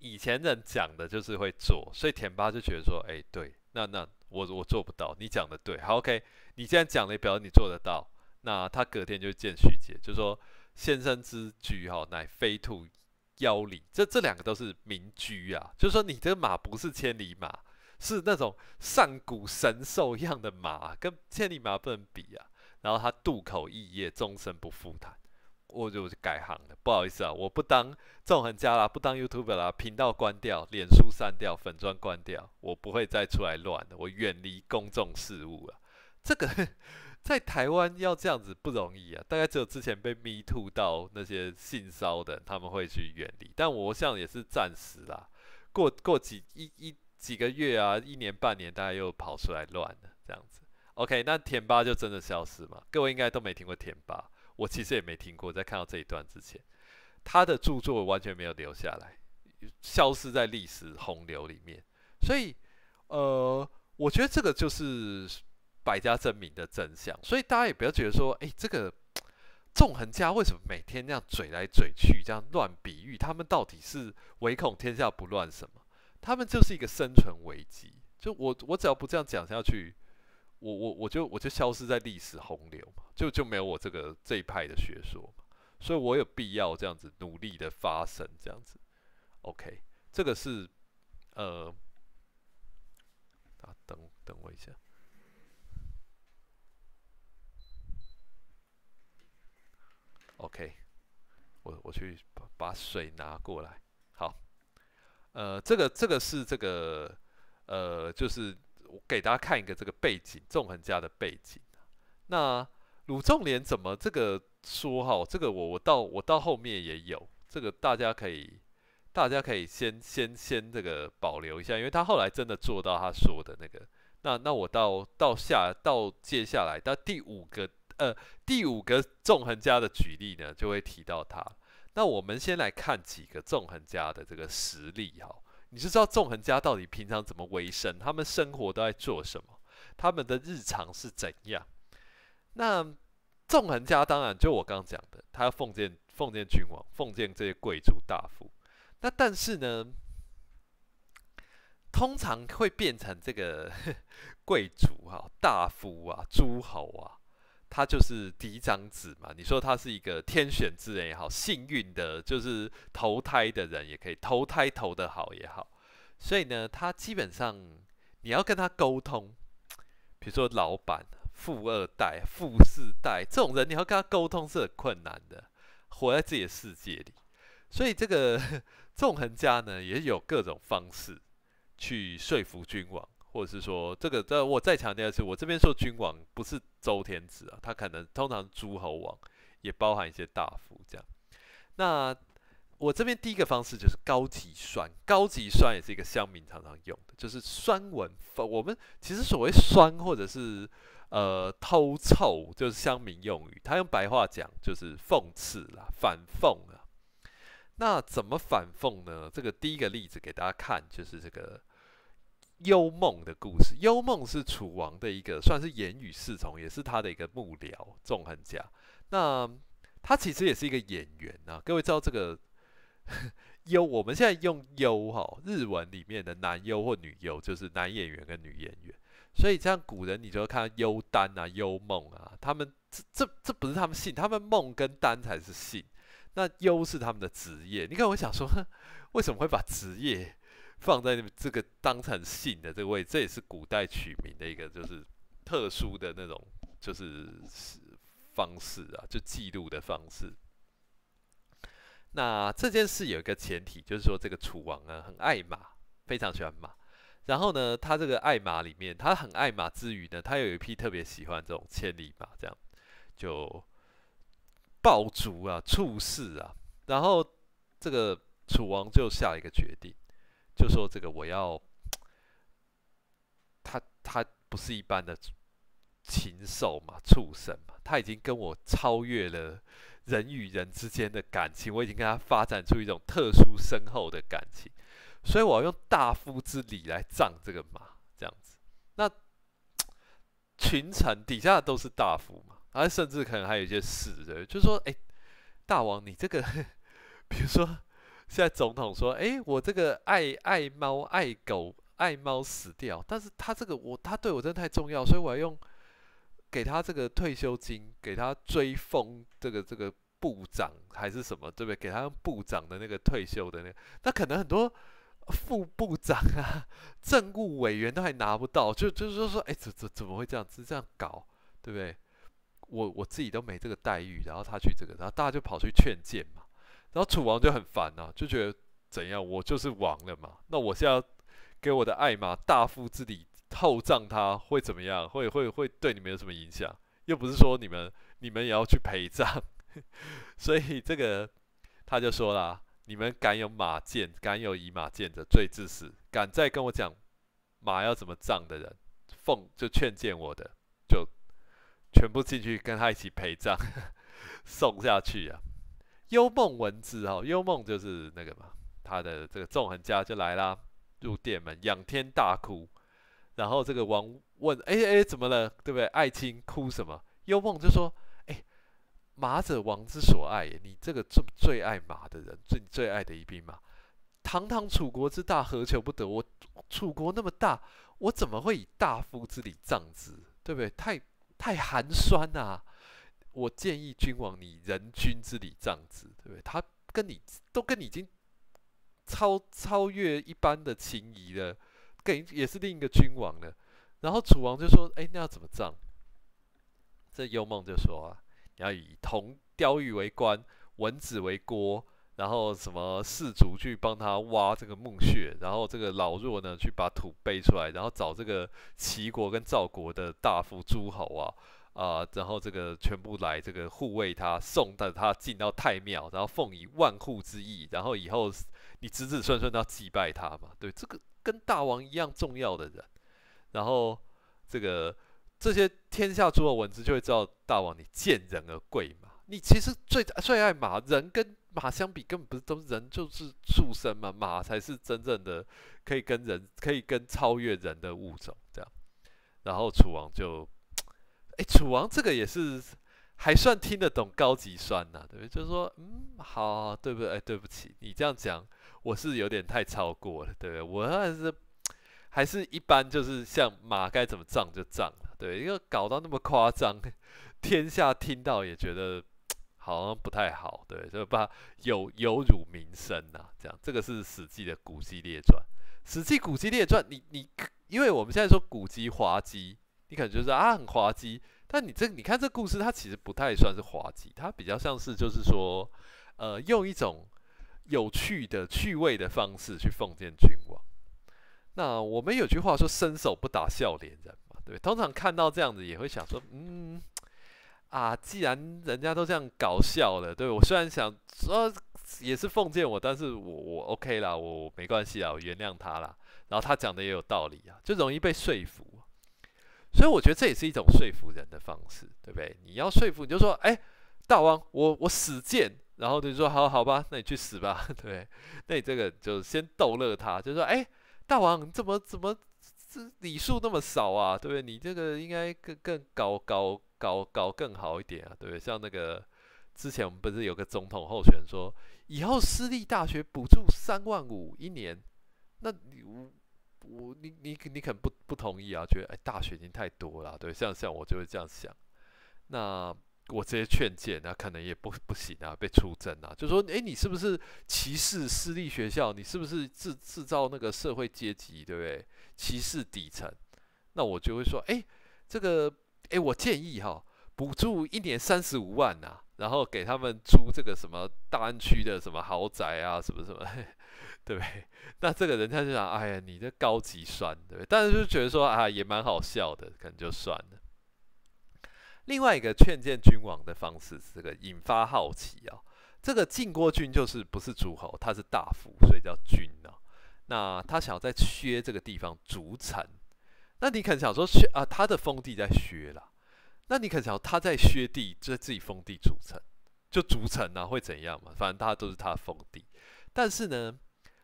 以前人讲的就是会做，所以田八就觉得说，哎，对，那那我我做不到，你讲的对，好 OK。你既然讲了，表示你做得到。那他隔天就见徐杰，就说：“先生之居哈，乃飞兔妖灵，这这两个都是名居啊。就说你这个马不是千里马，是那种上古神兽一样的马，跟千里马不能比啊。”然后他渡口一夜，终身不复谈。我就改行了，不好意思啊，我不当纵横家了，不当 YouTube 了，频道关掉，脸书删掉，粉砖关掉，我不会再出来乱了，我远离公众事务了。这个 在台湾要这样子不容易啊，大概只有之前被 Me Too 到那些性骚的，他们会去远离，但我像也是暂时啦，过过几一一几个月啊，一年半年，大概又跑出来乱了这样子。OK，那甜吧就真的消失吗？各位应该都没听过甜吧。我其实也没听过，在看到这一段之前，他的著作完全没有留下来，消失在历史洪流里面。所以，呃，我觉得这个就是百家争鸣的真相。所以大家也不要觉得说，哎，这个纵横家为什么每天那样嘴来嘴去，这样乱比喻，他们到底是唯恐天下不乱什么？他们就是一个生存危机。就我，我只要不这样讲下去。我我我就我就消失在历史洪流嘛，就就没有我这个这一派的学说嘛，所以我有必要这样子努力的发声，这样子。OK，这个是呃啊等等我一下。OK，我我去把把水拿过来。好，呃，这个这个是这个呃，就是。我给大家看一个这个背景，纵横家的背景。那鲁仲连怎么这个说哈？这个我我到我到后面也有这个，大家可以大家可以先先先这个保留一下，因为他后来真的做到他说的那个。那那我到到下到接下来到第五个呃第五个纵横家的举例呢，就会提到他。那我们先来看几个纵横家的这个实例哈。你就知道纵横家到底平常怎么维生，他们生活都在做什么，他们的日常是怎样？那纵横家当然就我刚讲的，他要奉见、奉见君王、奉见这些贵族大夫。那但是呢，通常会变成这个 贵族啊、大夫啊、诸侯啊。他就是嫡长子嘛，你说他是一个天选之人也好，幸运的，就是投胎的人也可以，投胎投的好也好，所以呢，他基本上你要跟他沟通，比如说老板、富二代、富四代这种人，你要跟他沟通是很困难的，活在自己的世界里，所以这个纵横家呢，也有各种方式去说服君王。或者是说，这个，这我再强调一次，我这边说君王不是周天子啊，他可能通常诸侯王也包含一些大夫这样。那我这边第一个方式就是高级酸，高级酸也是一个乡民常常用的，就是酸文。我们其实所谓酸或者是呃偷臭，就是乡民用语，他用白话讲就是讽刺啦，反讽啊。那怎么反讽呢？这个第一个例子给大家看，就是这个。幽梦的故事，幽梦是楚王的一个算是言语侍从，也是他的一个幕僚纵横家。那他其实也是一个演员啊，各位知道这个 幽，我们现在用幽哈，日文里面的男优或女优就是男演员跟女演员。所以这样古人你就会看到幽丹啊、幽梦啊，他们这这这不是他们姓，他们梦跟丹才是姓。那优是他们的职业。你看，我想说，为什么会把职业？放在这个当成信的这个位，置，这也是古代取名的一个就是特殊的那种就是方式啊，就记录的方式。那这件事有一个前提，就是说这个楚王啊，很爱马，非常喜欢马。然后呢，他这个爱马里面，他很爱马之余呢，他有一批特别喜欢这种千里马，这样就爆竹啊，处事啊。然后这个楚王就下了一个决定。就说这个我要，他他不是一般的禽兽嘛，畜生嘛，他已经跟我超越了人与人之间的感情，我已经跟他发展出一种特殊深厚的感情，所以我要用大夫之礼来葬这个马，这样子。那 群臣底下都是大夫嘛，而甚至可能还有一些死人，就说：“哎，大王，你这个，比如说。”现在总统说：“哎，我这个爱爱猫爱狗，爱猫死掉，但是他这个我他对我真的太重要，所以我要用给他这个退休金，给他追封这个这个部长还是什么，对不对？给他部长的那个退休的那，那可能很多副部长啊、政务委员都还拿不到，就就是说说，哎，怎怎怎么会这样子这样搞，对不对？我我自己都没这个待遇，然后他去这个，然后大家就跑去劝谏嘛。”然后楚王就很烦啊，就觉得怎样，我就是王了嘛，那我在要给我的爱马大副之礼厚葬他，会怎么样？会会会对你们有什么影响？又不是说你们你们也要去陪葬，所以这个他就说啦，你们敢有马剑，敢有以马剑的，罪自私，敢再跟我讲马要怎么葬的人，奉就劝谏我的，就全部进去跟他一起陪葬，送下去啊。幽梦文字哦，幽梦就是那个嘛，他的这个纵横家就来啦，入殿门，仰天大哭，然后这个王问，哎哎，怎么了？对不对？爱卿哭什么？幽梦就说，哎，马者王之所爱，你这个最最爱马的人，最最爱的一匹马，堂堂楚国之大，何求不得？我楚国那么大，我怎么会以大夫之礼葬之？对不对？太太寒酸呐。我建议君王你人君之礼，这样子，对不对？他跟你都跟你已经超超越一般的情谊了，更也是另一个君王了。然后楚王就说：“哎，那要怎么葬？”这幽梦就说：“啊，你要以铜雕玉为棺，文子为锅。”然后什么士卒去帮他挖这个墓穴，然后这个老弱呢去把土背出来，然后找这个齐国跟赵国的大夫诸侯啊。”啊，然后这个全部来这个护卫他，送带他进到太庙，然后奉以万户之意，然后以后你子子孙孙都要祭拜他嘛，对，这个跟大王一样重要的人，然后这个这些天下诸侯文之就会知道大王你见人而贵嘛，你其实最最爱马，人跟马相比根本不是都人就是畜生嘛，马才是真正的可以跟人可以跟超越人的物种这样，然后楚王就。哎，楚王这个也是还算听得懂高级酸呐，对不对？就是说，嗯，好，对不对？哎，对不起，你这样讲，我是有点太超过了，对不对？我还是还是一般，就是像马该怎么涨就涨了，对，因为搞到那么夸张，天下听到也觉得好像不太好，对，就把有有辱名声呐，这样。这个是《史记》的《古籍列传》，《史记》《古籍列传》，你你，因为我们现在说古籍滑稽。你可能觉是啊，很滑稽。但你这，你看这故事，它其实不太算是滑稽，它比较像是就是说，呃，用一种有趣的趣味的方式去奉献君王。那我们有句话说“伸手不打笑脸人”嘛，对。通常看到这样子，也会想说，嗯，啊，既然人家都这样搞笑了，对我虽然想说也是奉献我，但是我我 OK 啦，我没关系啊，我原谅他啦。然后他讲的也有道理啊，就容易被说服。所以我觉得这也是一种说服人的方式，对不对？你要说服你就说，哎，大王，我我死谏，然后就说，好好吧，那你去死吧，对不对？那你这个就先逗乐他，就说，哎，大王，怎么怎么这礼数那么少啊，对不对？你这个应该更更高高高搞更好一点啊，对不对？像那个之前我们不是有个总统候选说，以后私立大学补助三万五一年，那你我你你你肯不不同意啊？觉得哎大学已经太多了，对，像像我就会这样想。那我直接劝谏，那可能也不不行啊，被出征啊。就说哎，你是不是歧视私立学校？你是不是制制造那个社会阶级，对不对？歧视底层？那我就会说，哎，这个哎，我建议哈，补助一年三十五万呐，然后给他们租这个什么大安区的什么豪宅啊，什么什么。对不对？那这个人家就想，哎呀，你这高级酸，对不对？但是就觉得说啊，也蛮好笑的，可能就算了。另外一个劝谏君王的方式，这个引发好奇啊。这个晋国君就是不是诸侯，他是大夫，所以叫君呢。那他想要在薛这个地方逐城，那你可能想说，薛啊，他的封地在薛了，那你可能想他在薛地就在自己封地组城，就逐城啊，会怎样嘛？反正大家都是他封地，但是呢？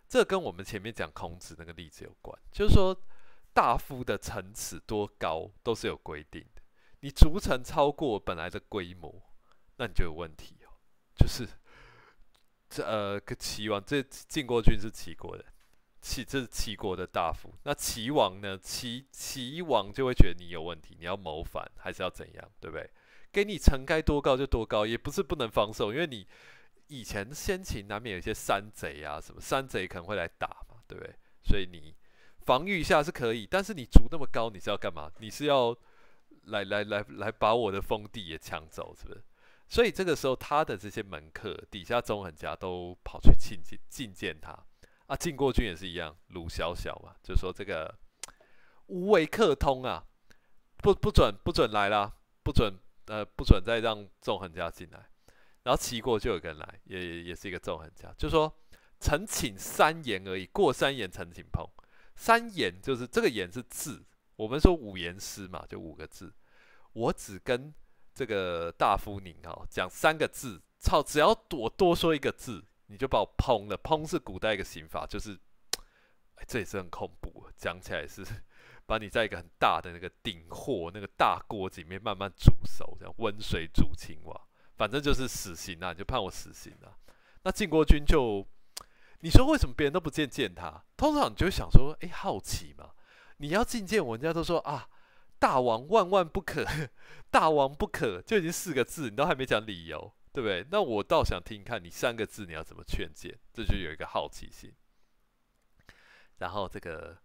这跟我们前面讲孔子那个例子有关，就是说大夫的层次多高都是有规定的，你逐层超过本来的规模，那你就有问题哦。就是这呃，个齐王这晋国君是齐国人，齐这是齐国的大夫，那齐王呢？齐齐王就会觉得你有问题，你要谋反还是要怎样？对不对？给你城该多高就多高，也不是不能防守，因为你。以前先秦难免有些山贼啊，什么山贼可能会来打嘛，对不对？所以你防御一下是可以，但是你筑那么高，你是要干嘛？你是要来来来来把我的封地也抢走，是不是？所以这个时候，他的这些门客底下纵横家都跑去觐见觐见他啊。晋国君也是一样，鲁小小嘛，就说这个无为客通啊，不不准不准来了，不准呃不准再让纵横家进来。然后齐国就有个人来，也也是一个纵横家，就说：“臣请三言而已，过三言臣请烹。三言就是这个言是字，我们说五言诗嘛，就五个字。我只跟这个大夫宁哦讲三个字，操，只要我多说一个字，你就把我烹了。烹是古代一个刑法，就是哎，这也是很恐怖。讲起来是 把你在一个很大的那个鼎或那个大锅里面慢慢煮熟，这样温水煮青蛙。”反正就是死刑啊，就判我死刑啊。那晋国军就，你说为什么别人都不见见他？通常你就会想说，哎，好奇嘛。你要觐见，人家都说啊，大王万万不可，大王不可，就已经四个字，你都还没讲理由，对不对？那我倒想听看你三个字，你要怎么劝谏？这就有一个好奇心。然后这个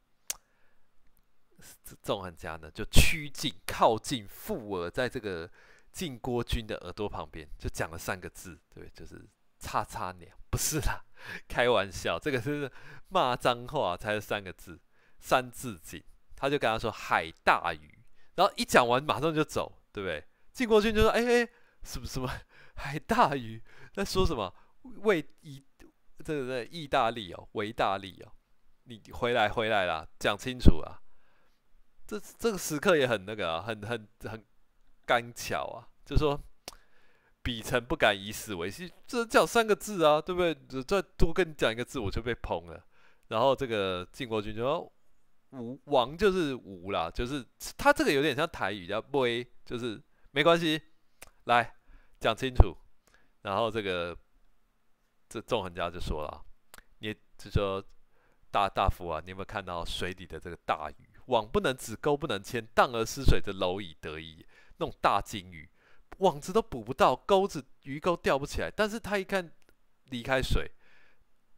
众人家呢，就趋近、靠近、富耳，在这个。靖国君的耳朵旁边就讲了三个字，对，就是“叉叉鸟”，不是啦，开玩笑，这个是骂脏话，才是三个字，三字经。他就跟他说：“海大鱼。”然后一讲完马上就走，对不对？靖国君就说：“哎哎，什么什么海大鱼？在说什么？为意，这个在意大利哦，维大利哦，你回来回来啦，讲清楚啊！这这个时刻也很那个，很很很。”刚巧啊，就说“比臣不敢以死为戏，这叫三个字啊，对不对？再多跟你讲一个字，我就被捧了。然后这个晋国君就说：“吴王就是吴啦，就是他这个有点像台语叫 o y 就是没关系，来讲清楚。”然后这个这纵横家就说了：“你就说大大夫啊，你有没有看到水底的这个大鱼？网不能止，钩不能牵，荡而失水的蝼蚁得一。”那种大金鱼，网子都捕不到，钩子鱼钩钓不起来。但是他一看离开水，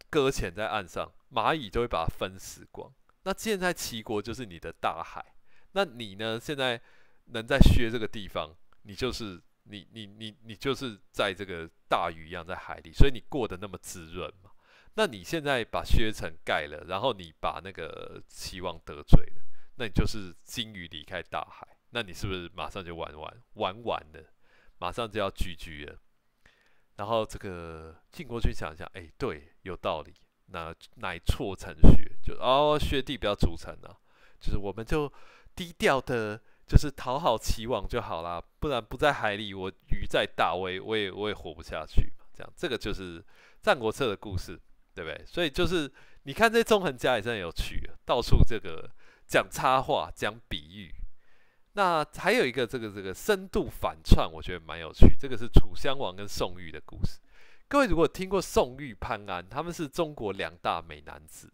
搁浅在岸上，蚂蚁就会把它分死光。那现在齐国就是你的大海，那你呢？现在能在薛这个地方，你就是你你你你就是在这个大鱼一样在海里，所以你过得那么滋润嘛。那你现在把薛城盖了，然后你把那个期望得罪了，那你就是金鱼离开大海。那你是不是马上就玩完？玩完了，马上就要聚聚了。然后这个晋国君想想，哎，对，有道理。那乃错成学，就哦，学弟不要组成了，就是我们就低调的，就是讨好齐王就好啦。不然不在海里，我鱼在大威，我也我也活不下去。这样，这个就是《战国策》的故事，对不对？所以就是你看这纵横家也真有趣，到处这个讲插话，讲比喻。那还有一个这个这个深度反串，我觉得蛮有趣。这个是楚襄王跟宋玉的故事。各位如果听过宋玉、潘安，他们是中国两大美男子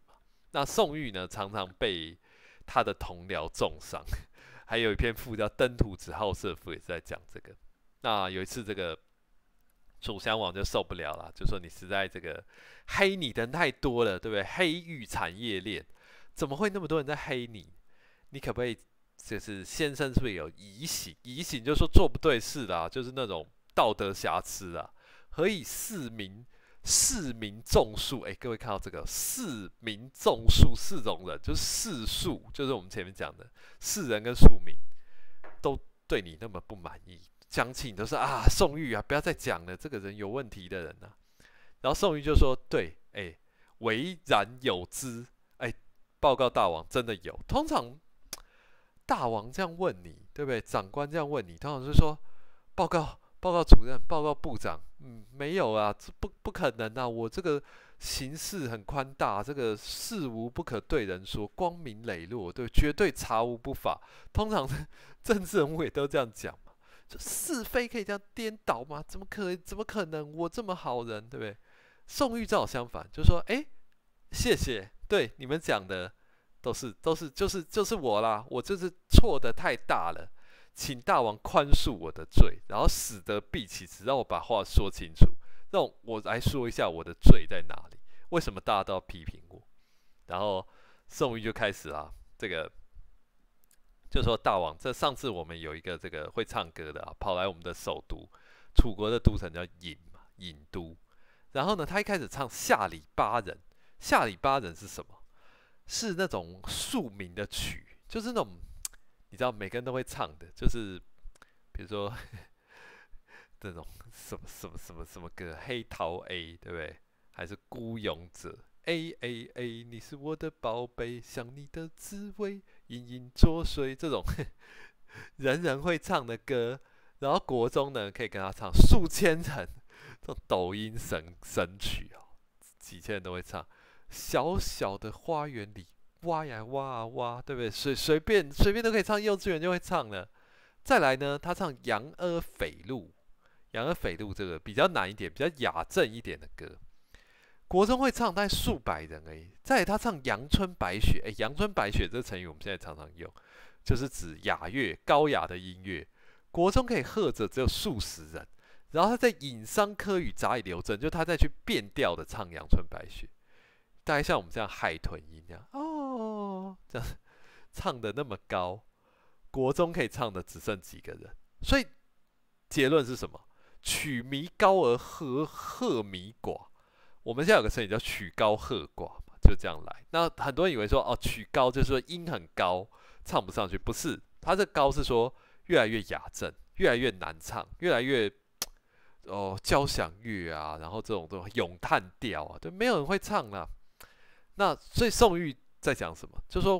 那宋玉呢，常常被他的同僚重伤。还有一篇赋叫《登徒子好色赋》，也是在讲这个。那有一次，这个楚襄王就受不了了，就说：“你实在这个黑你的人太多了，对不对？黑玉产业链怎么会那么多人在黑你？你可不可以？”就是先生是不是有疑醒？疑醒就是说做不对事的，就是那种道德瑕疵的。何以市民市民众数？哎，各位看到这个市民众数四种人就是四数，就是我们前面讲的世人跟庶民都对你那么不满意。起你都是啊，宋玉啊，不要再讲了，这个人有问题的人啊。然后宋玉就说：对，哎，为然有之。哎，报告大王，真的有。通常。大王这样问你，对不对？长官这样问你，通常是说报告，报告主任，报告部长。嗯，没有啊，这不不可能啊！我这个行事很宽大，这个事无不可对人说，光明磊落，对，绝对查无不法。通常 政治人物也都这样讲嘛，就是非可以这样颠倒吗？怎么可怎么可能？我这么好人，对不对？宋玉照相反，就说：哎，谢谢，对你们讲的。都是都是就是就是我啦，我就是错的太大了，请大王宽恕我的罪，然后死得必其死，让我把话说清楚。让我来说一下我的罪在哪里，为什么大家都要批评我？然后宋玉就开始啊，这个就说大王，这上次我们有一个这个会唱歌的，跑来我们的首都楚国的都城叫郢，郢都。然后呢，他一开始唱下里巴人，下里巴人是什么？是那种庶民的曲，就是那种你知道每个人都会唱的，就是比如说 这种什么什么什么什么歌，《黑桃 A》对不对？还是《孤勇者》？A A A，你是我的宝贝，想你的滋味，隐隐作祟。这种 人人会唱的歌，然后国中呢可以跟他唱《数千人这种抖音神神曲哦，几千人都会唱。小小的花园里，挖呀挖啊挖，对不对？随随便随便都可以唱，幼稚园就会唱了。再来呢，他唱《阳阿肥路》，《阳阿肥路》这个比较难一点，比较雅正一点的歌，国中会唱，但数百人而已。再他唱《阳春白雪》，哎，《阳春白雪》这成语我们现在常常用，就是指雅乐、高雅的音乐。国中可以和着只有数十人，然后他在引商科语杂以流正，就他在去变调的唱《阳春白雪》。大概像我们这样海豚音这样哦，这样唱的那么高，国中可以唱的只剩几个人，所以结论是什么？曲迷高而和贺迷寡。我们现在有个成语叫曲高和寡嘛，就这样来。那很多人以为说哦曲高就是说音很高，唱不上去，不是，他这高是说越来越雅正，越来越难唱，越来越哦交响乐啊，然后这种这种咏叹调啊，对，没有人会唱了。那所以宋玉在讲什么？就说，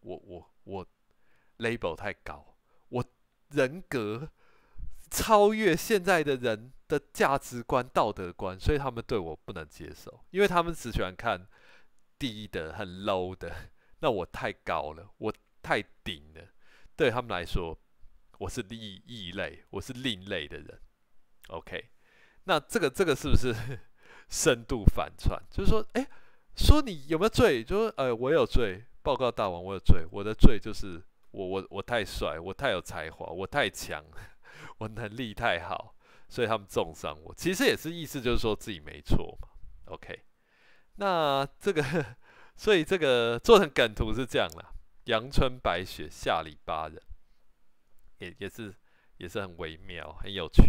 我我我 label 太高，我人格超越现在的人的价值观、道德观，所以他们对我不能接受，因为他们只喜欢看低的、很 low 的。那我太高了，我太顶了，对他们来说，我是异异类，我是另类的人。OK，那这个这个是不是 深度反串？就是说，哎。说你有没有罪？说，呃，我有罪。报告大王，我有罪。我的罪就是我，我，我太帅，我太有才华，我太强，我能力太好，所以他们重伤我。其实也是意思就是说自己没错嘛。OK，那这个，所以这个做成梗图是这样啦，阳春白雪，下里巴人，也也是也是很微妙，很有趣。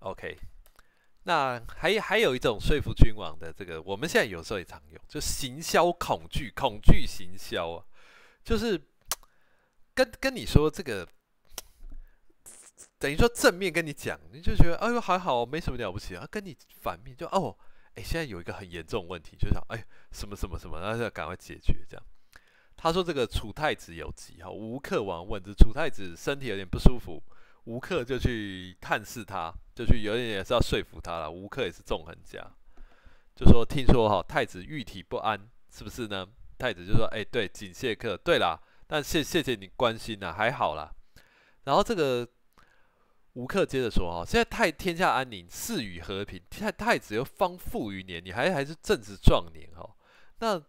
OK。那还还有一种说服君王的这个，我们现在有时候也常用，就行销恐惧，恐惧行销啊，就是跟跟你说这个，等于说正面跟你讲，你就觉得哎呦还好，没什么了不起啊；跟你反面就哦，哎现在有一个很严重问题，就想哎什么什么什么，那就要赶快解决。这样，他说这个楚太子有疾哈，吴克王问之，楚太子身体有点不舒服。吴克就去探视他，就去有点也是要说服他了。吴克也是纵横家，就说：“听说哈太子玉体不安，是不是呢？”太子就说：“哎，对，谨谢客。对啦，但谢谢谢你关心啊，还好啦。”然后这个吴克接着说：“哈，现在太天下安宁，世与和平，太太子又方富于年，你还还是正值壮年哈，那。”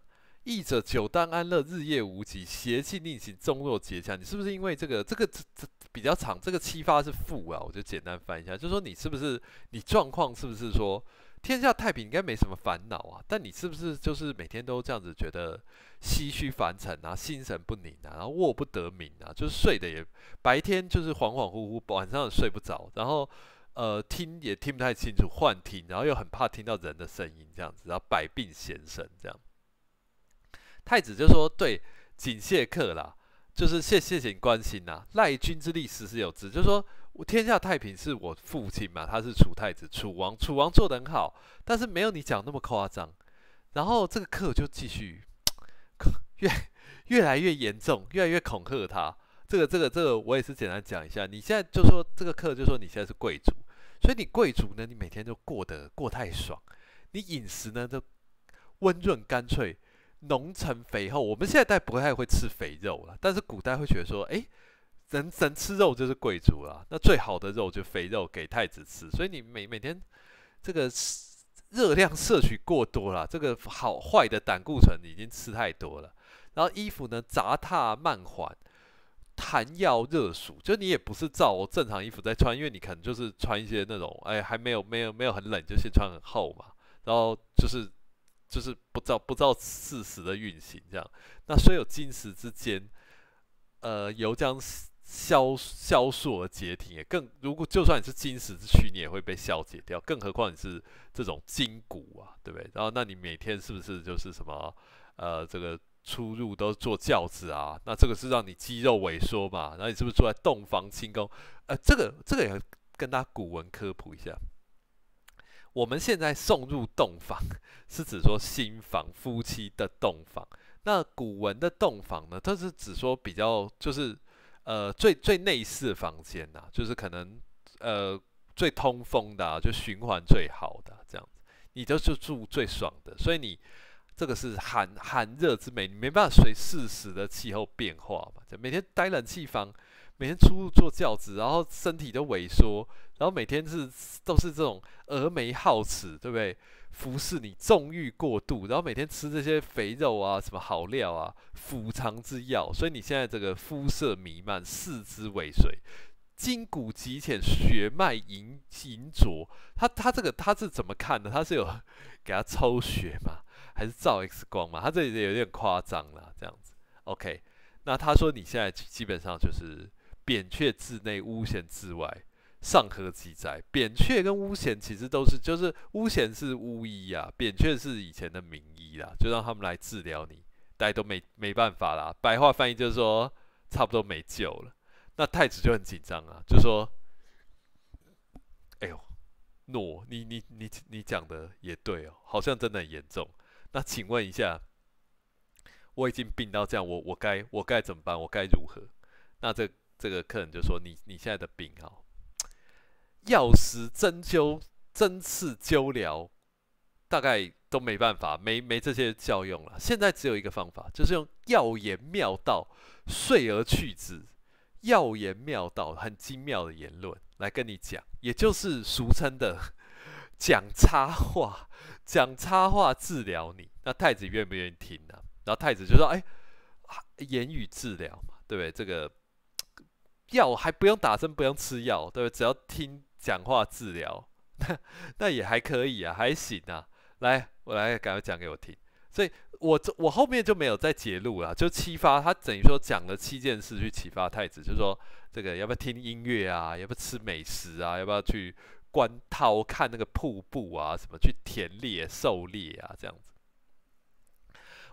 译者久当安乐，日夜无极，邪气逆行，终若竭强。你是不是因为这个？这个这这比较长，这个七发是负啊。我就简单翻译一下，就说你是不是你状况是不是说天下太平应该没什么烦恼啊？但你是不是就是每天都这样子觉得唏嘘烦尘啊，心神不宁啊，然后卧不得眠啊，就是睡的也白天就是恍恍惚惚，晚上也睡不着，然后呃听也听不太清楚，幻听，然后又很怕听到人的声音这样子，然后百病咸生这样。太子就说：“对，谨谢客啦，就是谢谢您关心呐。赖君之力，时时有之。就是说我天下太平，是我父亲嘛，他是楚太子，楚王，楚王做得很好，但是没有你讲那么夸张。然后这个客就继续 越越来越严重，越来越恐吓他。这个这个这个，我也是简单讲一下。你现在就说这个客，就说你现在是贵族，所以你贵族呢，你每天都过得过太爽，你饮食呢都温润干脆。”浓层肥厚，我们现在不太会吃肥肉了，但是古代会觉得说，哎，人人吃肉就是贵族了，那最好的肉就肥肉给太子吃，所以你每每天这个热量摄取过多了，这个好坏的胆固醇已经吃太多了，然后衣服呢杂沓慢缓，寒药热暑，就你也不是照正常衣服在穿，因为你可能就是穿一些那种，哎，还没有没有没有很冷就先穿很厚嘛，然后就是。就是不照不照事实的运行这样，那虽有金石之间，呃，油将消消数而解停也。更如果就算你是金石之躯，你也会被消解掉，更何况你是这种筋骨啊，对不对？然后那你每天是不是就是什么呃这个出入都坐轿子啊？那这个是让你肌肉萎缩嘛？然后你是不是坐在洞房轻功？呃，这个这个也跟大家古文科普一下。我们现在送入洞房是指说新房夫妻的洞房，那古文的洞房呢，它是指说比较就是呃最最内室房间呐，就是可能呃最通风的，就循环最好的这样，你就就住最爽的，所以你这个是寒寒热之美，你没办法随适时的气候变化嘛，就每天待冷气房。每天出入坐轿子，然后身体都萎缩，然后每天是都是这种峨眉皓齿，对不对？服侍你纵欲过度，然后每天吃这些肥肉啊、什么好料啊、腹肠之药，所以你现在这个肤色弥漫，四肢萎水，筋骨极浅，血脉银银浊。他他这个他是怎么看的？他是有给他抽血吗？还是照 X 光吗？他这里有点夸张了，这样子。OK，那他说你现在基本上就是。扁鹊治内，巫贤治外。《上何记载，扁鹊跟巫贤其实都是，就是巫贤是巫医啊，扁鹊是以前的名医啦，就让他们来治疗你，大家都没没办法啦。白话翻译就是说，差不多没救了。那太子就很紧张啊，就说：“哎呦，诺，你你你你讲的也对哦，好像真的很严重。那请问一下，我已经病到这样，我我该我该怎么办？我该如何？那这？”这个客人就说：“你你现在的病啊，药食针灸针刺灸疗大概都没办法，没没这些效用了。现在只有一个方法，就是用药言妙道，遂而去之。药言妙道很精妙的言论来跟你讲，也就是俗称的讲插话，讲插话治疗你。那太子愿不愿意听呢？然后太子就说：‘哎，言语治疗嘛，对不对？’这个。”药还不用打针，不用吃药，对不对？只要听讲话治疗，那那也还可以啊，还行啊。来，我来赶快讲给我听。所以，我我后面就没有再揭露了，就启发他等于说讲了七件事去启发太子，就是说这个要不要听音乐啊？要不要吃美食啊？要不要去观涛看那个瀑布啊？什么去田猎狩猎啊？这样子。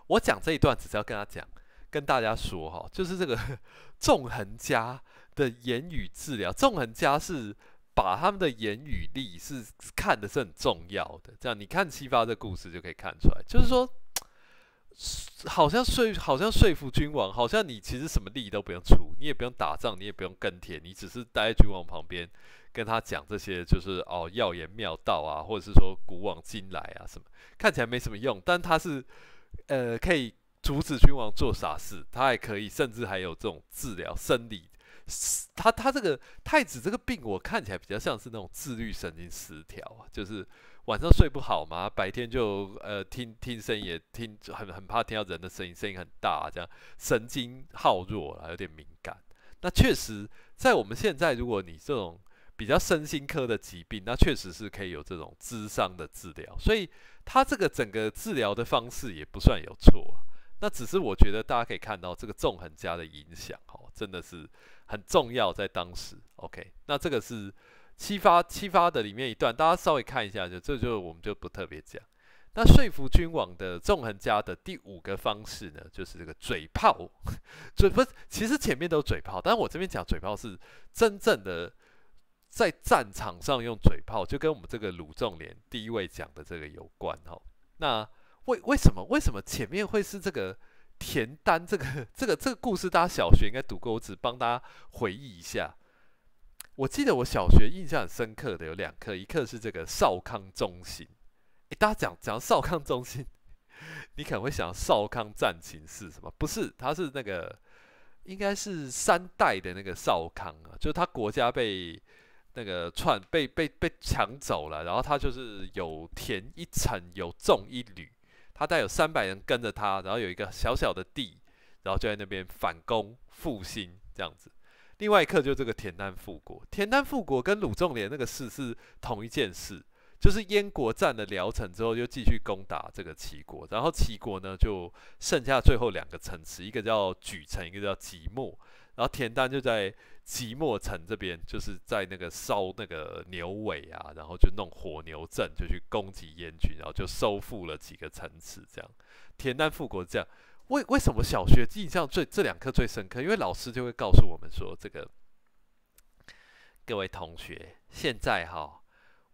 我讲这一段，只是要跟他讲，跟大家说哈，就是这个 纵横家。的言语治疗，纵横家是把他们的言语力是看的是很重要的。这样，你看七八这故事就可以看出来，就是说，好像说，好像说服君王，好像你其实什么力都不用出，你也不用打仗，你也不用耕田，你只是待在君王旁边，跟他讲这些，就是哦，耀言妙道啊，或者是说古往今来啊什么，看起来没什么用，但他是呃可以阻止君王做傻事，他还可以，甚至还有这种治疗生理。他他这个太子这个病，我看起来比较像是那种自律神经失调啊，就是晚上睡不好嘛，白天就呃听听声音，也听很很怕听到人的声音，声音很大这样，神经耗弱了，有点敏感。那确实，在我们现在，如果你这种比较身心科的疾病，那确实是可以有这种智商的治疗。所以他这个整个治疗的方式也不算有错啊。那只是我觉得大家可以看到这个纵横家的影响哦，真的是。很重要，在当时，OK，那这个是七发七发的里面一段，大家稍微看一下，就这就我们就不特别讲。那说服君王的纵横家的第五个方式呢，就是这个嘴炮，嘴不，其实前面都嘴炮，但我这边讲嘴炮是真正的在战场上用嘴炮，就跟我们这个鲁仲连第一位讲的这个有关哦。那为为什么为什么前面会是这个？田丹这个 这个这个故事，大家小学应该读过，我只帮大家回忆一下。我记得我小学印象很深刻的有两课，一课是这个少康中兴。诶，大家讲讲少康中兴，你可能会想少康战秦是什么？不是，他是那个应该是三代的那个少康啊，就是他国家被那个篡被被被抢走了，然后他就是有田一层，有种一缕。他带有三百人跟着他，然后有一个小小的地，然后就在那边反攻复兴这样子。另外一刻就这个田单复国，田单复国跟鲁仲连那个事是同一件事，就是燕国占了聊城之后，就继续攻打这个齐国，然后齐国呢就剩下最后两个城池，一个叫莒城，一个叫即墨。然后田丹就在即墨城这边，就是在那个烧那个牛尾啊，然后就弄火牛阵，就去攻击燕军，然后就收复了几个城池，这样田丹复国这样。为为什么小学印象最这两课最深刻？因为老师就会告诉我们说，这个各位同学，现在哈，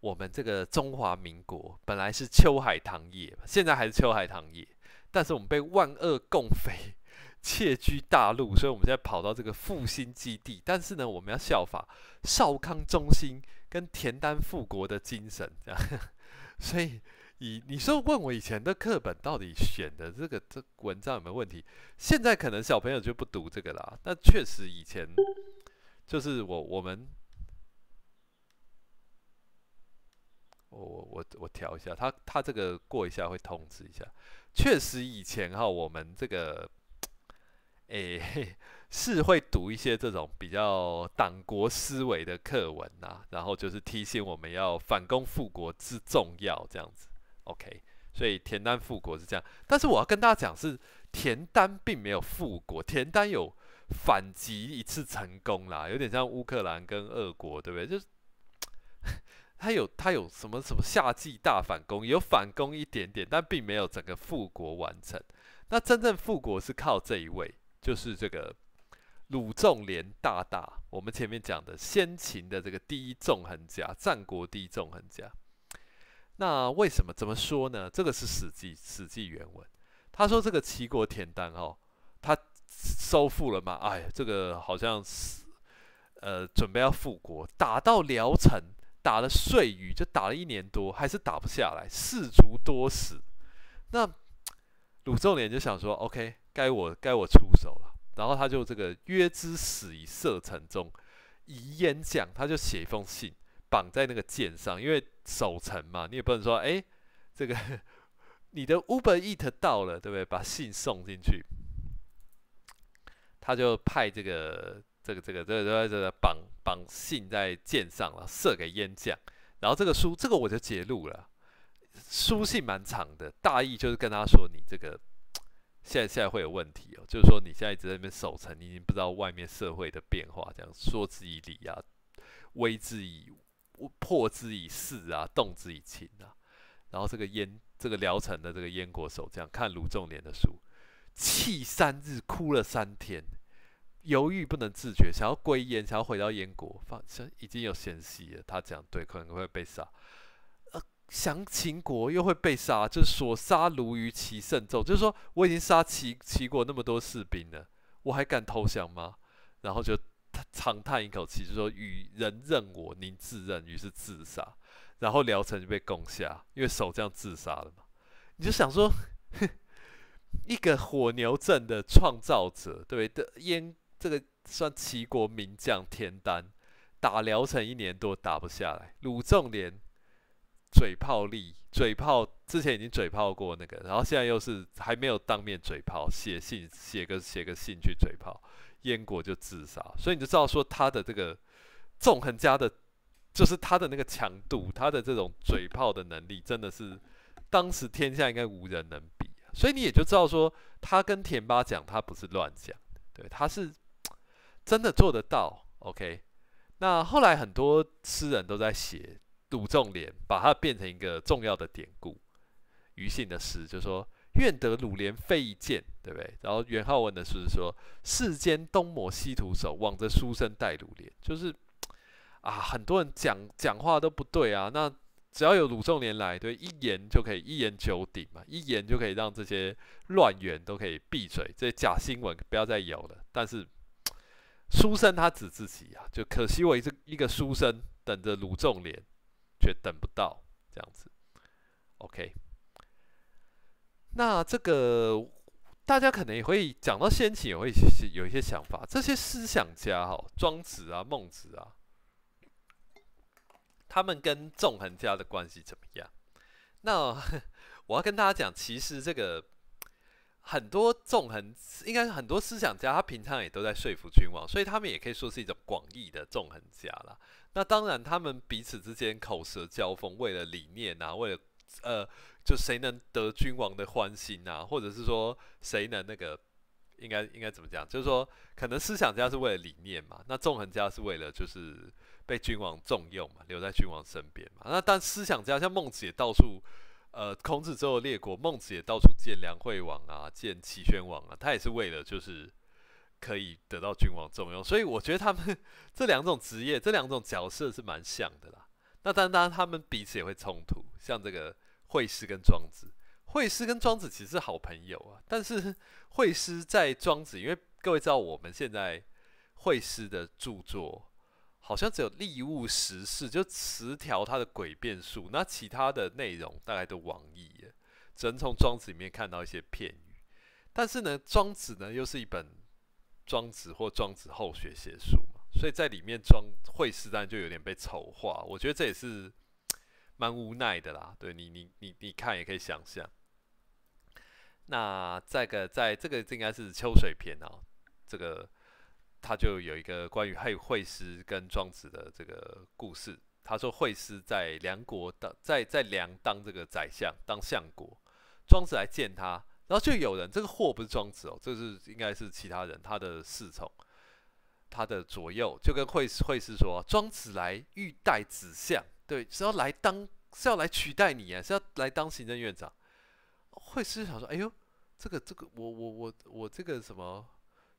我们这个中华民国本来是秋海棠叶，现在还是秋海棠叶，但是我们被万恶共匪。窃居大陆，所以我们现在跑到这个复兴基地。但是呢，我们要效法少康中心跟田单复国的精神。所以，以你说问我以前的课本到底选的这个这文章有没有问题？现在可能小朋友就不读这个啦。那确实以前就是我我们我我我调一下，他他这个过一下会通知一下。确实以前哈，我们这个。诶、嘿，是会读一些这种比较党国思维的课文呐，然后就是提醒我们要反攻复国之重要这样子。OK，所以田丹复国是这样，但是我要跟大家讲是田丹并没有复国，田丹有反击一次成功啦，有点像乌克兰跟俄国，对不对？就是他 有他有什么什么夏季大反攻，有反攻一点点，但并没有整个复国完成。那真正复国是靠这一位。就是这个鲁仲连大大，我们前面讲的先秦的这个第一纵横家，战国第一纵横家。那为什么？怎么说呢？这个是《史记》《史记》原文。他说这个齐国田单哦，他收复了嘛？哎，这个好像是呃，准备要复国，打到聊城，打了岁余，就打了一年多，还是打不下来，士卒多死。那鲁仲连就想说，OK，该我该我出手了。然后他就这个约之死于射城中，以燕将，他就写一封信绑在那个箭上，因为守城嘛，你也不能说哎，这个你的 Uber Eat 到了，对不对？把信送进去，他就派这个这个这个这个这、个绑绑信在箭上了，射给燕将。然后这个书，这个我就揭露了。书信蛮长的，大意就是跟他说：“你这个 现在现在会有问题哦，就是说你现在在那边守城，你已经不知道外面社会的变化，这样说之以理啊，威之以破之以势啊，动之以情啊。然后这个燕这个聊城的这个燕国守将看卢仲连的书，气三日，哭了三天，犹豫不能自觉，想要归燕，想要回到燕国，放已经有嫌隙了。他讲对，可能会被杀。”降秦国又会被杀，就是所杀如鱼其胜众，就是说我已经杀齐齐国那么多士兵了，我还敢投降吗？然后就长叹一口气，就说：“与人任我，您自任。”于是自杀。然后聊城就被攻下，因为守将自杀了嘛。你就想说，一个火牛阵的创造者，对不对？的燕这个算齐国名将田丹，打聊城一年多打不下来，鲁仲连。嘴炮力，嘴炮之前已经嘴炮过那个，然后现在又是还没有当面嘴炮，写信写个写个信去嘴炮，燕国就自杀，所以你就知道说他的这个纵横家的，就是他的那个强度，他的这种嘴炮的能力，真的是当时天下应该无人能比，所以你也就知道说他跟田八讲，他不是乱讲对，他是真的做得到。OK，那后来很多诗人都在写。赌仲连，把它变成一个重要的典故。余信的诗就说：“愿得鲁连飞一剑，对不对？”然后元好问的诗说：“世间东磨西涂手，枉着书生带鲁连。”就是啊，很多人讲讲话都不对啊。那只要有鲁仲连来，对，一言就可以一言九鼎嘛，一言就可以让这些乱源都可以闭嘴，这些假新闻不要再有了。但是书生他指自己啊，就可惜我是一个书生，等着鲁仲连。却等不到这样子，OK。那这个大家可能也会讲到先秦，也会有一些想法。这些思想家，哈，庄子啊、孟子啊，他们跟纵横家的关系怎么样？那我要跟大家讲，其实这个很多纵横，应该是很多思想家，他平常也都在说服君王，所以他们也可以说是一种广义的纵横家了。那当然，他们彼此之间口舌交锋，为了理念啊，为了呃，就谁能得君王的欢心啊，或者是说谁能那个，应该应该怎么讲？就是说，可能思想家是为了理念嘛，那纵横家是为了就是被君王重用嘛，留在君王身边嘛。那但思想家像孟子也到处，呃，孔子周游列国，孟子也到处见梁惠王啊，见齐宣王啊，他也是为了就是。可以得到君王重用，所以我觉得他们 这两种职业、这两种角色是蛮像的啦。那当然，他们彼此也会冲突，像这个惠施跟庄子。惠施跟庄子其实是好朋友啊，但是 惠施在庄子，因为各位知道，我们现在惠施的著作好像只有《利物十事》，就十条他的诡辩术，那其他的内容大概都网易只能从庄子里面看到一些片语。但是呢，庄子呢，又是一本。庄子或庄子后学写书嘛，所以在里面庄惠施当然就有点被丑化，我觉得这也是蛮无奈的啦。对你，你你你看也可以想象。那这个在这个应该是秋水篇哦，这个他就有一个关于还有惠施跟庄子的这个故事。他说惠施在梁国当在在梁当这个宰相当相国，庄子来见他。然后就有人，这个货不是庄子哦，这是应该是其他人他的侍从，他的左右就跟惠惠氏说：“庄子来欲代子相，对是要来当是要来取代你呀，是要来当行政院长。”惠氏想说：“哎呦，这个这个，我我我我这个什么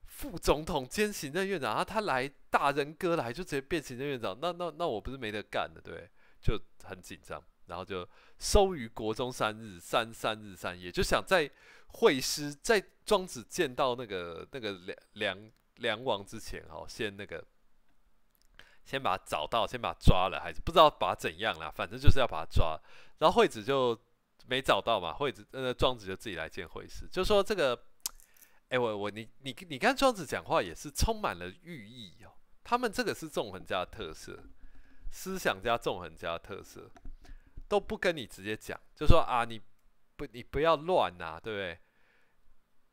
副总统兼行政院长啊，他来大人哥来就直接变行政院长，那那那我不是没得干了，对，就很紧张。”然后就收于国中三日三三日三夜，就想在惠施在庄子见到那个那个梁梁梁王之前哦，先那个先把他找到，先把他抓了，还是不知道把他怎样了？反正就是要把他抓。然后惠子就没找到嘛，惠子呃庄子就自己来见惠施，就说这个，哎我我你你你跟庄子讲话也是充满了寓意哦，他们这个是纵横家的特色，思想家纵横家的特色。都不跟你直接讲，就说啊，你不你不要乱呐，对不对？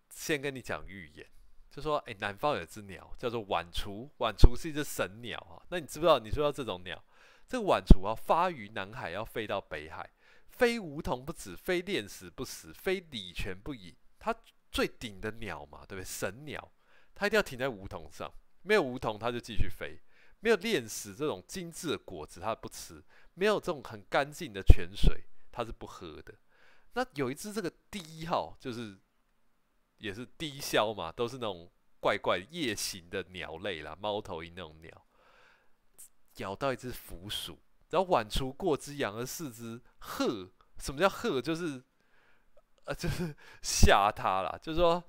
先跟你讲预言，就说哎，南方有只鸟叫做晚雏，晚雏是一只神鸟啊。那你知不知道？你知道这种鸟，这个晚雏啊，发于南海，要飞到北海，非梧桐不止，非恋死不食，非礼泉不饮。它最顶的鸟嘛，对不对？神鸟，它一定要停在梧桐上，没有梧桐它就继续飞，没有恋死这种精致的果子它不吃。没有这种很干净的泉水，它是不喝的。那有一只这个低号，就是也是低消嘛，都是那种怪怪夜行的鸟类啦，猫头鹰那种鸟，咬到一只腐鼠，然后晚出过之养的四只鹤。什么叫鹤？就是呃，就是吓它啦，就是说，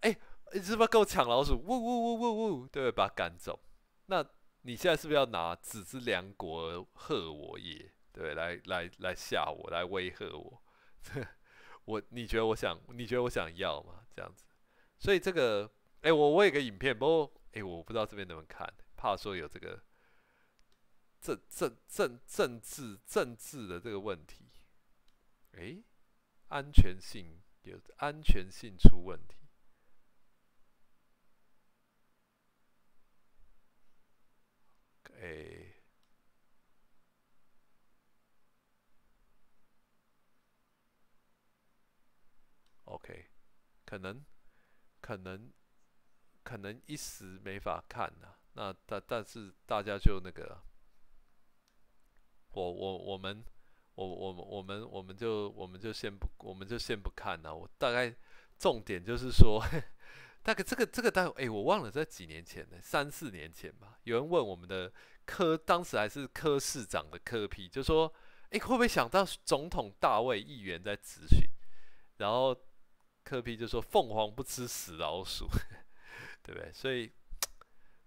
哎，你是不是够抢老鼠？呜呜呜呜呜，对？把它赶走。那。你现在是不是要拿子之良国吓我也？对，来来来吓我，来威吓我？我你觉得我想，你觉得我想要吗？这样子，所以这个，哎，我我有个影片，不过哎，我不知道这边能不能看，怕说有这个政政政政治政治的这个问题，哎，安全性有安全性出问题。诶 o k 可能，可能，可能一时没法看呐。那但但是大家就那个，我我我们我我我们我们就我们就先不我们就先不看了。我大概重点就是说。那个这个这个，但哎，我忘了在几年前呢，三四年前吧。有人问我们的科，当时还是科市长的科批，就说：“哎，会不会想到总统大卫议员在咨询？”然后科批就说：“凤凰不吃死老鼠，对不对？”所以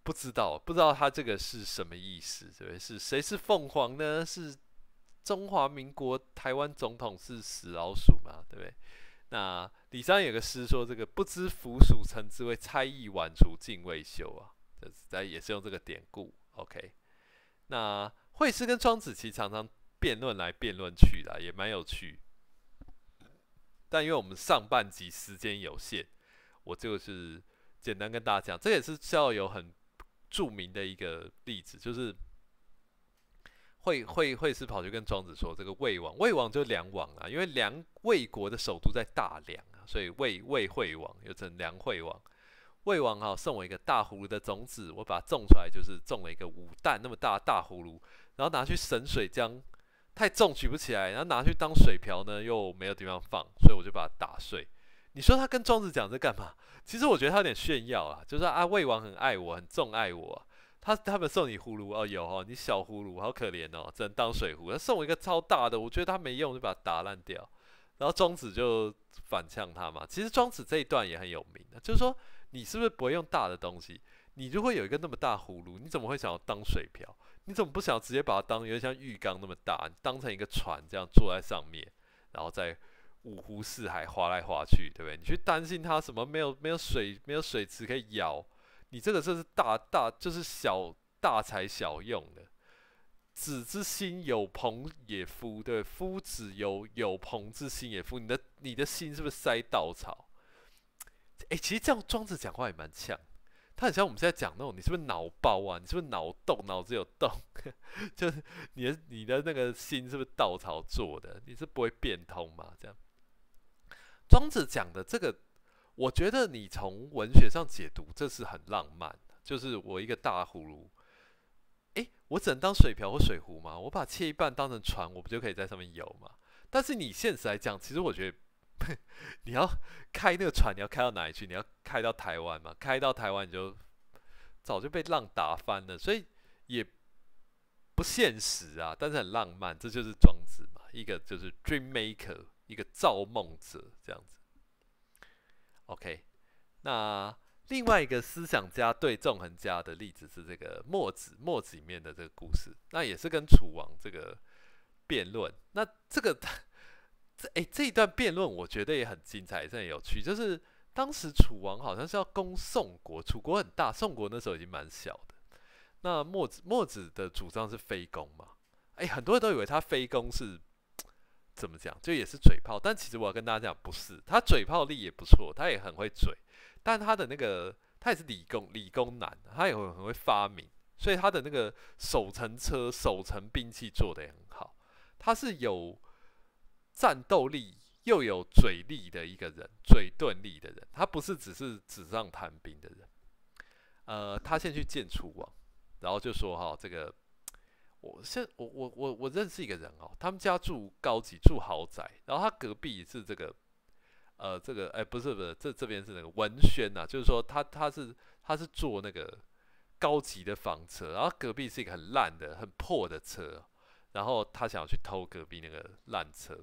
不知道，不知道他这个是什么意思，对不对？是谁是凤凰呢？是中华民国台湾总统是死老鼠嘛，对不对？那李商有个诗说：“这个不知腐鼠成之为猜意晚锄竟未休啊。”这是，也是用这个典故。OK，那惠施跟庄子其实常常辩论来辩论去的，也蛮有趣。但因为我们上半集时间有限，我就是简单跟大家讲，这也是要有很著名的一个例子，就是。会会会是跑去跟庄子说，这个魏王，魏王就梁王啊，因为梁魏国的首都在大梁啊，所以魏魏惠王又称梁惠王。魏王啊，送我一个大葫芦的种子，我把它种出来，就是种了一个五担那么大的大葫芦，然后拿去省水将太重举不起来，然后拿去当水瓢呢，又没有地方放，所以我就把它打碎。你说他跟庄子讲这干嘛？其实我觉得他有点炫耀啊，就是啊，魏王很爱我，很重爱我。他他们送你葫芦哦，有哦，你小葫芦好可怜哦，只能当水壶。他送我一个超大的，我觉得他没用，就把它打烂掉。然后庄子就反呛他嘛，其实庄子这一段也很有名，的就是说你是不是不会用大的东西，你就会有一个那么大葫芦，你怎么会想要当水瓢？你怎么不想要直接把它当，有点像浴缸那么大，当成一个船这样坐在上面，然后在五湖四海划来划去，对不对？你去担心它什么没有没有水没有水池可以舀？你这个这是大大就是小大材小用的，子之心有朋也夫，对，夫子有有朋之心也夫。你的你的心是不是塞稻草？哎，其实这样庄子讲话也蛮呛，他很像我们现在讲那种，你是不是脑包啊？你是不是脑洞？脑子有洞，就是你的你的那个心是不是稻草做的？你是不会变通嘛？这样，庄子讲的这个。我觉得你从文学上解读这是很浪漫，就是我一个大葫芦，哎，我只能当水瓢或水壶吗？我把切一半当成船，我不就可以在上面游吗？但是你现实来讲，其实我觉得 你要开那个船，你要开到哪里去？你要开到台湾嘛？开到台湾你就早就被浪打翻了，所以也不现实啊。但是很浪漫，这就是庄子嘛，一个就是 dream maker，一个造梦者这样子。OK，那另外一个思想家对纵横家的例子是这个墨子，墨子里面的这个故事，那也是跟楚王这个辩论。那这个这哎这一段辩论我觉得也很精彩，也很有趣。就是当时楚王好像是要攻宋国，楚国很大，宋国那时候已经蛮小的。那墨子墨子的主张是非攻嘛？哎，很多人都以为他非攻是。怎么讲？就也是嘴炮，但其实我要跟大家讲，不是他嘴炮力也不错，他也很会嘴，但他的那个他也是理工理工男，他也很会发明，所以他的那个守城车、守城兵器做的也很好。他是有战斗力又有嘴力的一个人，嘴钝力的人，他不是只是纸上谈兵的人。呃，他先去见楚王，然后就说：“哈，这个。”我现我我我我认识一个人哦，他们家住高级住豪宅，然后他隔壁是这个呃这个哎不是不是这这边是那个文轩呐，就是说他他是他是坐那个高级的房车，然后隔壁是一个很烂的很破的车，然后他想要去偷隔壁那个烂车，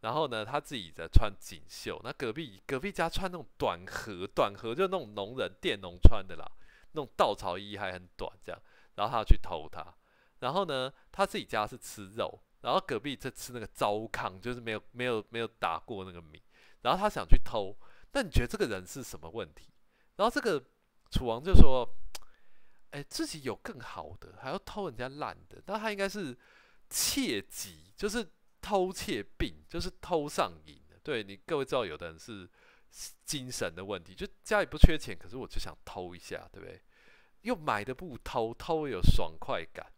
然后呢他自己在穿锦绣，那隔壁隔壁家穿那种短和短和，就那种农人佃农穿的啦，那种稻草衣还很短这样，然后他去偷他。然后呢，他自己家是吃肉，然后隔壁在吃那个糟糠，就是没有没有没有打过那个米。然后他想去偷，那你觉得这个人是什么问题？然后这个楚王就说：“哎，自己有更好的，还要偷人家烂的？那他应该是窃疾，就是偷窃病，就是偷上瘾的。对你各位知道，有的人是精神的问题，就家里不缺钱，可是我就想偷一下，对不对？又买的不偷，偷有爽快感。”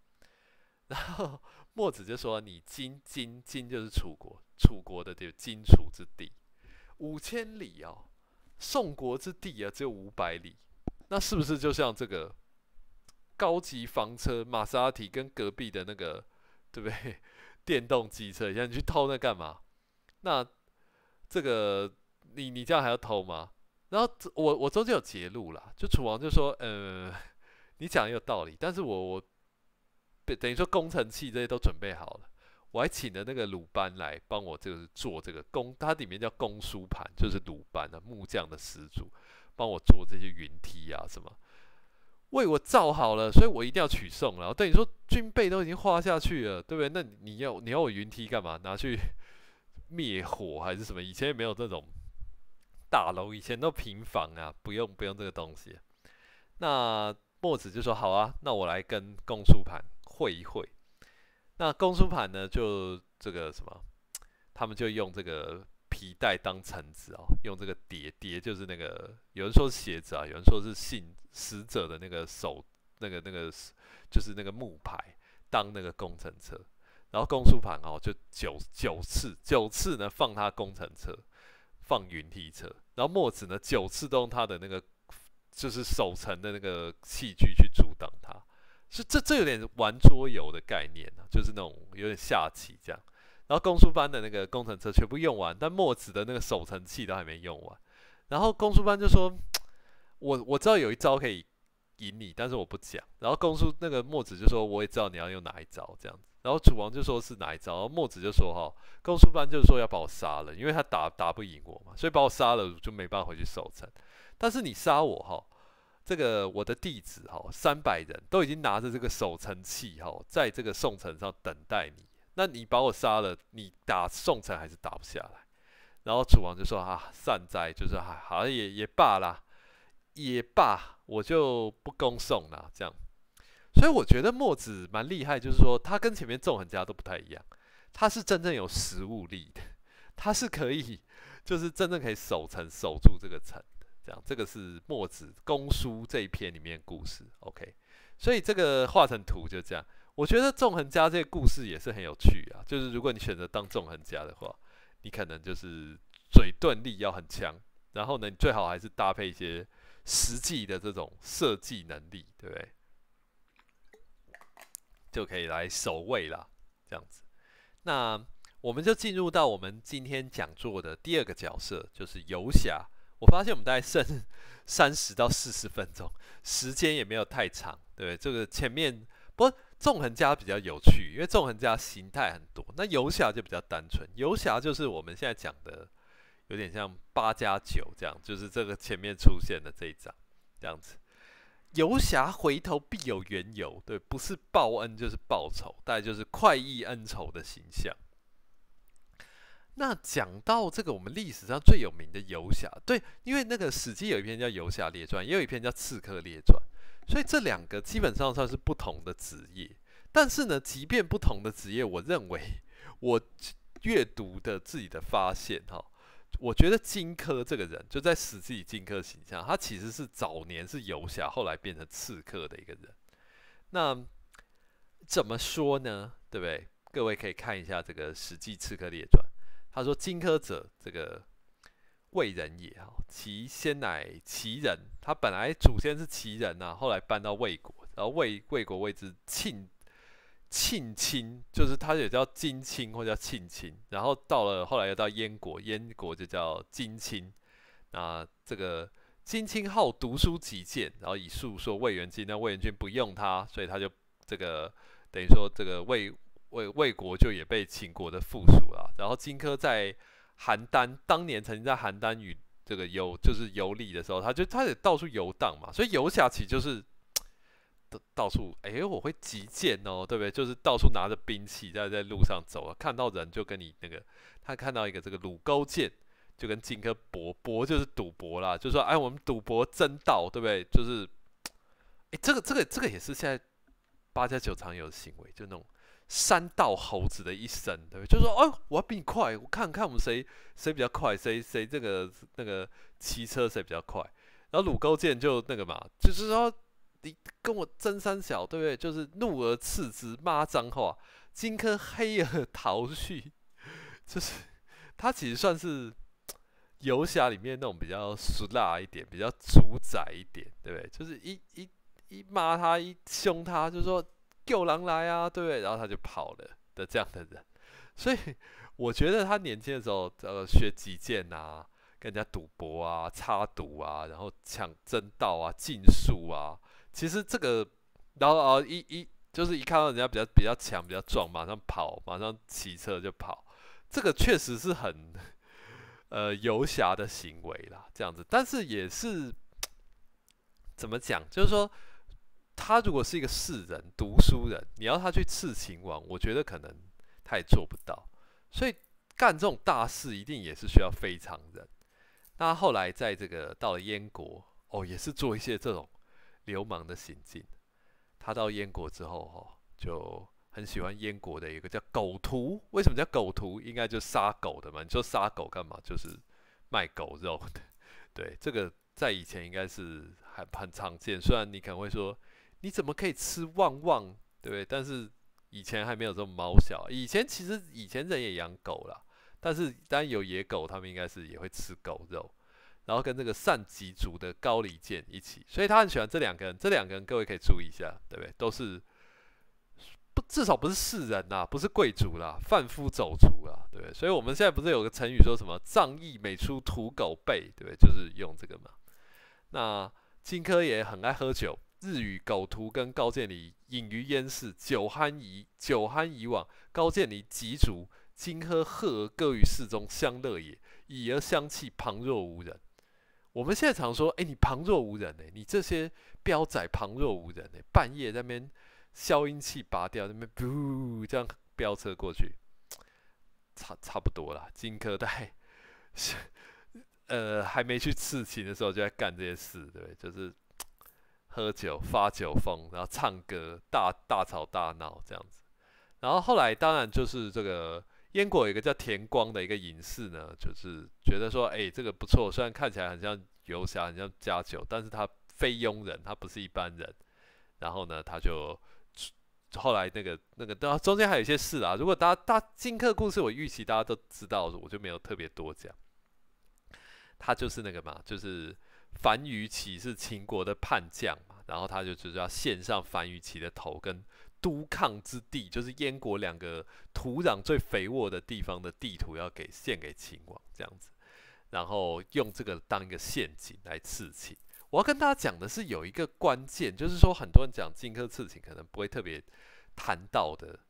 然后墨子就说：“你金金金就是楚国，楚国的就金楚之地，五千里哦。宋国之地啊，只有五百里。那是不是就像这个高级房车玛莎拉蒂跟隔壁的那个，对不对？电动机车一样？你去偷那干嘛？那这个你你这样还要偷吗？然后我我中间有揭露了，就楚王就说：，呃，你讲的有道理，但是我我。”对，等于说工程器这些都准备好了，我还请了那个鲁班来帮我就是做这个工，它里面叫工书盘，就是鲁班的木匠的始祖，帮我做这些云梯啊什么，为我造好了，所以我一定要取送。了。等于说，军备都已经花下去了，对不对？那你要你要我云梯干嘛？拿去 灭火还是什么？以前也没有这种大楼，以前都平房啊，不用不用这个东西。那墨子就说：“好啊，那我来跟公书盘。”会一会，那公输盘呢？就这个什么，他们就用这个皮带当橙子哦，用这个叠叠，就是那个有人说是鞋子啊，有人说是信使者的那个手，那个那个就是那个木牌当那个工程车，然后公输盘哦，就九九次九次呢放他工程车，放云梯车，然后墨子呢九次都用他的那个就是守城的那个器具去阻挡他。是这这有点玩桌游的概念啊，就是那种有点下棋这样。然后公输班的那个工程车全部用完，但墨子的那个守城器都还没用完。然后公输班就说：“我我知道有一招可以赢你，但是我不讲。”然后公输那个墨子就说：“我也知道你要用哪一招这样。”子。”然后楚王就说是哪一招，然后墨子就说：“哈，公输班就是说要把我杀了，因为他打打不赢我嘛，所以把我杀了就没办法回去守城。但是你杀我哈。”这个我的弟子哈，三百人都已经拿着这个守城器哈，在这个宋城上等待你。那你把我杀了，你打宋城还是打不下来。然后楚王就说啊，善哉，就是好也也罢了，也罢，我就不攻宋了。这样，所以我觉得墨子蛮厉害，就是说他跟前面纵横家都不太一样，他是真正有实物力的，他是可以就是真正可以守城守住这个城。这样，这个是墨子公书这一篇里面故事。OK，所以这个画成图就这样。我觉得纵横家这个故事也是很有趣啊。就是如果你选择当纵横家的话，你可能就是嘴遁力要很强，然后呢，你最好还是搭配一些实际的这种设计能力，对不对？就可以来守卫啦，这样子。那我们就进入到我们今天讲座的第二个角色，就是游侠。我发现我们大概剩 三十到四十分钟，时间也没有太长，对这个前面不过纵横家比较有趣，因为纵横家形态很多。那游侠就比较单纯，游侠就是我们现在讲的，有点像八加九这样，就是这个前面出现的这一张这样子。游侠回头必有缘由，对，不是报恩就是报仇，大概就是快意恩仇的形象。那讲到这个，我们历史上最有名的游侠，对，因为那个《史记》有一篇叫《游侠列传》，也有一篇叫《刺客列传》，所以这两个基本上算是不同的职业。但是呢，即便不同的职业，我认为我阅读的自己的发现，哈，我觉得荆轲这个人就在《史记》荆轲形象，他其实是早年是游侠，后来变成刺客的一个人。那怎么说呢？对不对？各位可以看一下这个《史记·刺客列传》。他说：“荆轲者，这个魏人也啊。其先乃齐人，他本来祖先是齐人呐，后来搬到魏国，然后魏魏国位置庆庆卿，就是他也叫荆卿或叫庆卿。然后到了后来又到燕国，燕国就叫荆卿。那这个荆卿好读书习见，然后以述说魏元君，但魏元君不用他，所以他就这个等于说这个魏。”魏魏国就也被秦国的附属了。然后荆轲在邯郸，当年曾经在邯郸与这个游就是游历的时候，他就他也到处游荡嘛，所以游侠去就是到到处，哎，我会击剑哦，对不对？就是到处拿着兵器在在路上走啊，看到人就跟你那个，他看到一个这个鲁勾践就跟荆轲搏搏就是赌博啦，就说哎，我们赌博争道，对不对？就是哎，这个这个这个也是现在八家九常有的行为，就那种。三道猴子的一生，对不对？就说哦，我要比你快，我看看我们谁谁比较快，谁谁这个那个骑车谁比较快。然后鲁勾践就那个嘛，就是说你跟我争三小，对不对？就是怒而斥之，骂脏话，荆轲黑而逃去。就是他其实算是游侠里面那种比较俗辣一点、比较主宰一点，对不对？就是一一一骂他，一凶他，就说。救狼来啊，对不对？然后他就跑了的这样的人，所以我觉得他年轻的时候呃学击剑啊，跟人家赌博啊、插赌啊，然后抢争道啊、竞速啊，其实这个然后啊一一就是一看到人家比较比较强、比较壮，马上跑，马上骑车就跑，这个确实是很呃游侠的行为啦，这样子，但是也是 怎么讲，就是说。他如果是一个士人、读书人，你要他去刺秦王，我觉得可能他也做不到。所以干这种大事，一定也是需要非常人。那后来在这个到了燕国，哦，也是做一些这种流氓的行径。他到燕国之后，哦，就很喜欢燕国的一个叫狗屠。为什么叫狗屠？应该就杀狗的嘛？你说杀狗干嘛？就是卖狗肉的。对，这个在以前应该是很很常见。虽然你可能会说。你怎么可以吃旺旺？对不对？但是以前还没有这么猫小，以前其实以前人也养狗啦，但是当然有野狗，他们应该是也会吃狗肉，然后跟这个善吉族的高里健一起，所以他很喜欢这两个人。这两个人各位可以注意一下，对不对？都是不至少不是世人呐，不是贵族啦，贩夫走卒啦，对不对？所以我们现在不是有个成语说什么“仗义每出屠狗辈”，对不对？就是用这个嘛。那荆轲也很爱喝酒。日与狗图跟高渐离隐于烟市，酒酣以酒酣以往，高渐离急足，今喝鹤而歌于市中，相乐也。以而相弃，旁若无人。我们现在常说：“哎，你旁若无人！呢？你这些标仔旁若无人！呢？半夜那边消音器拔掉，那边噗，这样飙车过去，差差不多啦。荆轲在，呃，还没去刺秦的时候，就在干这些事，对不对？就是。喝酒发酒疯，然后唱歌，大大吵大闹这样子。然后后来当然就是这个燕国有一个叫田光的一个隐士呢，就是觉得说，哎，这个不错，虽然看起来很像游侠，很像家酒，但是他非庸人，他不是一般人。然后呢，他就后来那个那个，然中间还有一些事啊。如果大家大荆轲故事，我预期大家都知道，我就没有特别多讲。他就是那个嘛，就是樊于期是秦国的叛将。然后他就就是要献上樊於其的头跟督亢之地，就是燕国两个土壤最肥沃的地方的地图，要给献给秦王这样子，然后用这个当一个陷阱来刺秦。我要跟大家讲的是，有一个关键，就是说很多人讲荆轲刺秦可能不会特别谈到的，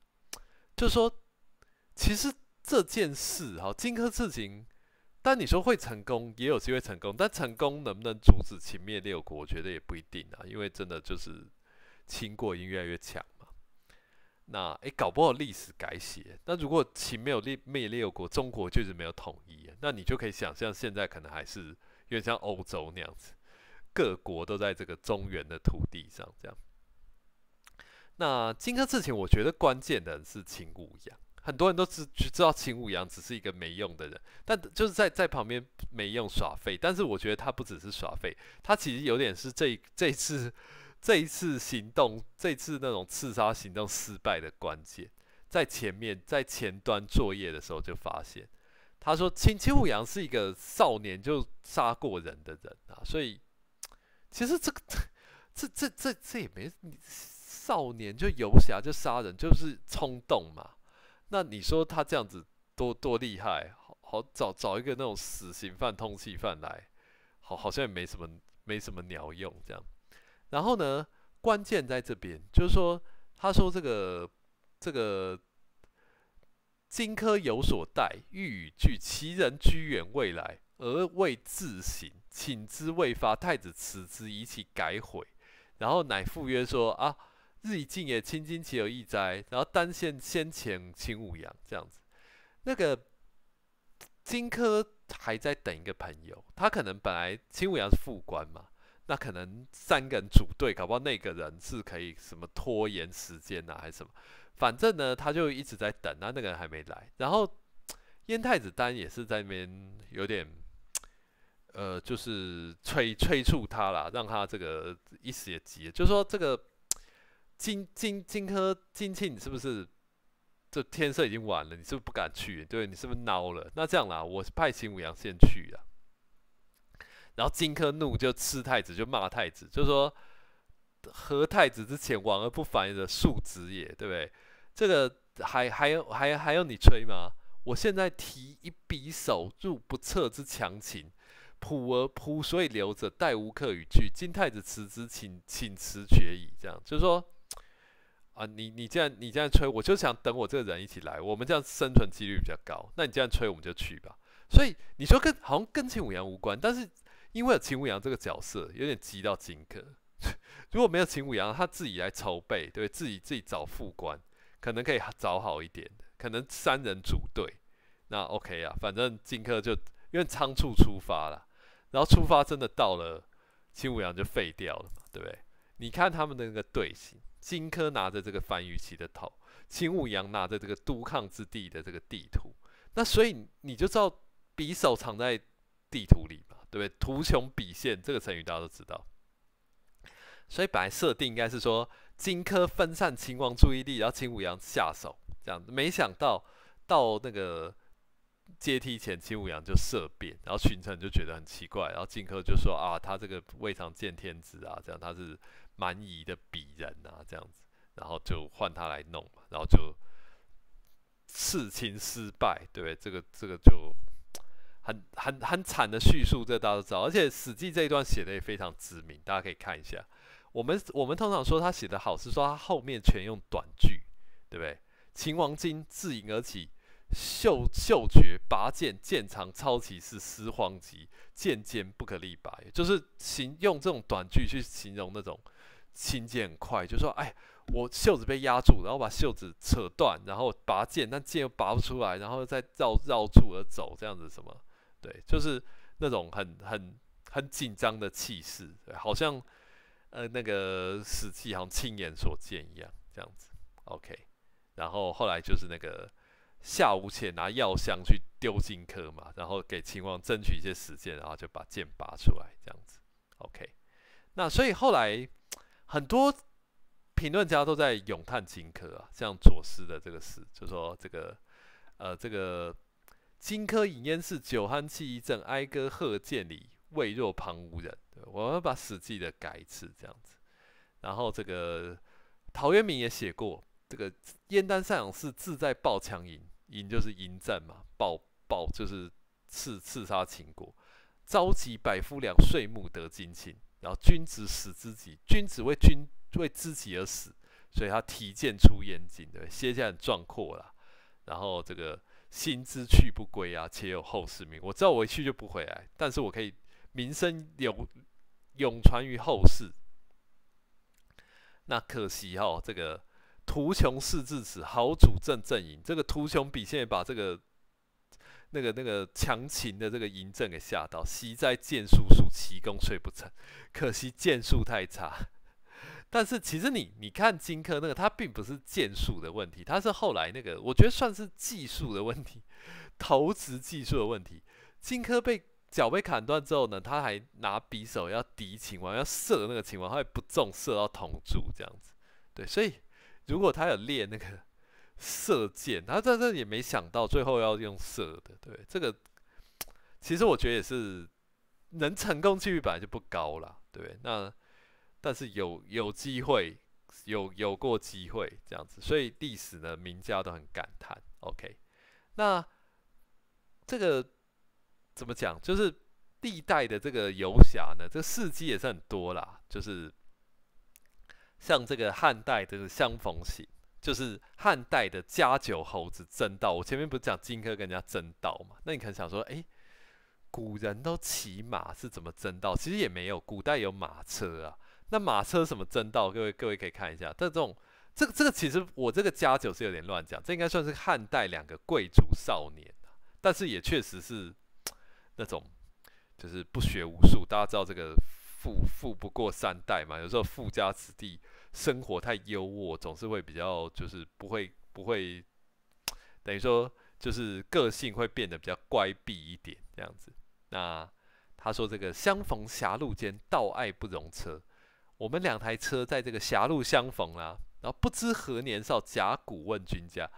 就是说，其实这件事哈，荆轲刺秦。但你说会成功，也有机会成功。但成功能不能阻止秦灭六国？我觉得也不一定啊，因为真的就是秦国已经越来越强嘛。那诶，搞不好历史改写。那如果秦没有灭灭六国，中国就是没有统一。那你就可以想象，现在可能还是有点像欧洲那样子，各国都在这个中原的土地上这样。那荆轲刺秦，我觉得关键的是秦舞阳。很多人都只知道秦舞阳只是一个没用的人，但就是在在旁边没用耍废。但是我觉得他不只是耍废，他其实有点是这这次这一次行动，这次那种刺杀行动失败的关键，在前面在前端作业的时候就发现，他说秦秦舞阳是一个少年就杀过人的人啊，所以其实这个这这这这也没少年就游侠就杀人就是冲动嘛。那你说他这样子多多厉害，好好找找一个那种死刑犯、通缉犯来，好好像也没什么没什么鸟用这样。然后呢，关键在这边，就是说他说这个这个荆轲有所待，欲与俱，其人居远未来，而未自省，请之未发，太子此之，以其改悔，然后乃赴约说啊。自己敬也，亲金岂有一哉？然后单线先前秦舞阳这样子，那个荆轲还在等一个朋友，他可能本来秦舞阳是副官嘛，那可能三个人组队，搞不好那个人是可以什么拖延时间呐，还是什么？反正呢，他就一直在等啊，那个人还没来。然后燕太子丹也是在那边有点，呃，就是催催促他啦，让他这个一时也急，就是说这个。金金金科金庆，你是不是这天色已经晚了？你是不是不敢去？对，你是不是孬了？那这样啦，我派秦舞阳先去啊。然后荆轲怒，就刺太子，就骂太子，就说：“何太子之前往而不返的庶子也，对不对？这个还还还还用你吹吗？我现在提一匕首入不测之强秦，仆而仆，所以留着待无客与俱。金太子辞之，请请辞绝矣。这样就是说。”啊，你你这样你这样吹，我就想等我这个人一起来，我们这样生存几率比较高。那你这样吹，我们就去吧。所以你说跟好像跟秦舞阳无关，但是因为有秦舞阳这个角色，有点急到荆轲。如果没有秦舞阳，他自己来筹备，对不对？自己自己找副官，可能可以找好一点，可能三人组队，那 OK 啊。反正荆轲就因为仓促出发了，然后出发真的到了，秦舞阳就废掉了，对不对？你看他们的那个队形。荆轲拿着这个樊于期的头，秦舞阳拿着这个督亢之地的这个地图，那所以你就知道匕首藏在地图里嘛，对不对？图穷匕现这个成语大家都知道。所以本来设定应该是说，荆轲分散秦王注意力，然后秦舞阳下手，这样。没想到到那个阶梯前，秦舞阳就色变，然后群臣就觉得很奇怪，然后荆轲就说：“啊，他这个未尝见天子啊，这样他是。”蛮夷的鄙人啊，这样子，然后就换他来弄然后就刺青失败，对不对？这个这个就很很很惨的叙述，这大家都知道。而且《史记》这一段写的也非常知名，大家可以看一下。我们我们通常说他写的好，是说他后面全用短句，对不对？秦王经自引而起，嗅嗅觉，拔剑，剑长超其是失荒极，剑尖不可立拔，就是形用这种短句去形容那种。轻剑快就说：“哎，我袖子被压住，然后把袖子扯断，然后拔剑，但剑又拔不出来，然后再绕绕柱而走，这样子什么？对，就是那种很很很紧张的气势，好像呃那个史记像亲眼所见一样，这样子。OK。然后后来就是那个夏无且拿药箱去丢荆轲嘛，然后给秦王争取一些时间，然后就把剑拔出来，这样子。OK。那所以后来。很多评论家都在咏叹荆轲啊，像左思的这个诗，就说这个，呃，这个荆轲饮烟是酒酣气一振，哀歌贺剑里，未若旁无人。我们把《史记》的改一次这样子。然后这个陶渊明也写过，这个燕丹赛场士，志在报强嬴。嬴就是迎战嘛，报报就是刺刺杀秦国。召集百夫良，岁暮得金亲。然后君子死知己，君子为君为知己而死，所以他提剑出燕京，对，现在很壮阔啦。然后这个心之去不归啊，且有后世名。我知道我一去就不回来，但是我可以名声永永传于后世。那可惜哦，这个图穷事至此，好主政阵营，这个图穷匕现把这个。那个那个强秦的这个嬴政给吓到，西在剑术数，奇功睡不成。可惜剑术太差。但是其实你你看荆轲那个，他并不是剑术的问题，他是后来那个，我觉得算是技术的问题，投掷技术的问题。荆轲被脚被砍断之后呢，他还拿匕首要敌秦王，要射那个秦王，他也不中，射到铜柱这样子。对，所以如果他有练那个。射箭，他在这也没想到最后要用射的，对这个，其实我觉得也是能成功几率本来就不高了，对，那但是有有机会，有有过机会这样子，所以历史呢，名家都很感叹。OK，那这个怎么讲？就是历代的这个游侠呢，这个事迹也是很多啦，就是像这个汉代的相逢戏。就是汉代的家酒猴子争道，我前面不是讲荆轲跟人家争道嘛？那你可能想说，哎，古人都骑马是怎么争道？其实也没有，古代有马车啊。那马车什么争道？各位各位可以看一下。但这种，这个这个其实我这个家酒是有点乱讲，这应该算是汉代两个贵族少年，但是也确实是那种就是不学无术。大家知道这个富富不过三代嘛？有时候富家子弟。生活太优渥，总是会比较就是不会不会，等于说就是个性会变得比较乖僻一点这样子。那他说这个“相逢狭路间，道爱不容车”，我们两台车在这个狭路相逢啦，然后不知何年少，甲骨问君家。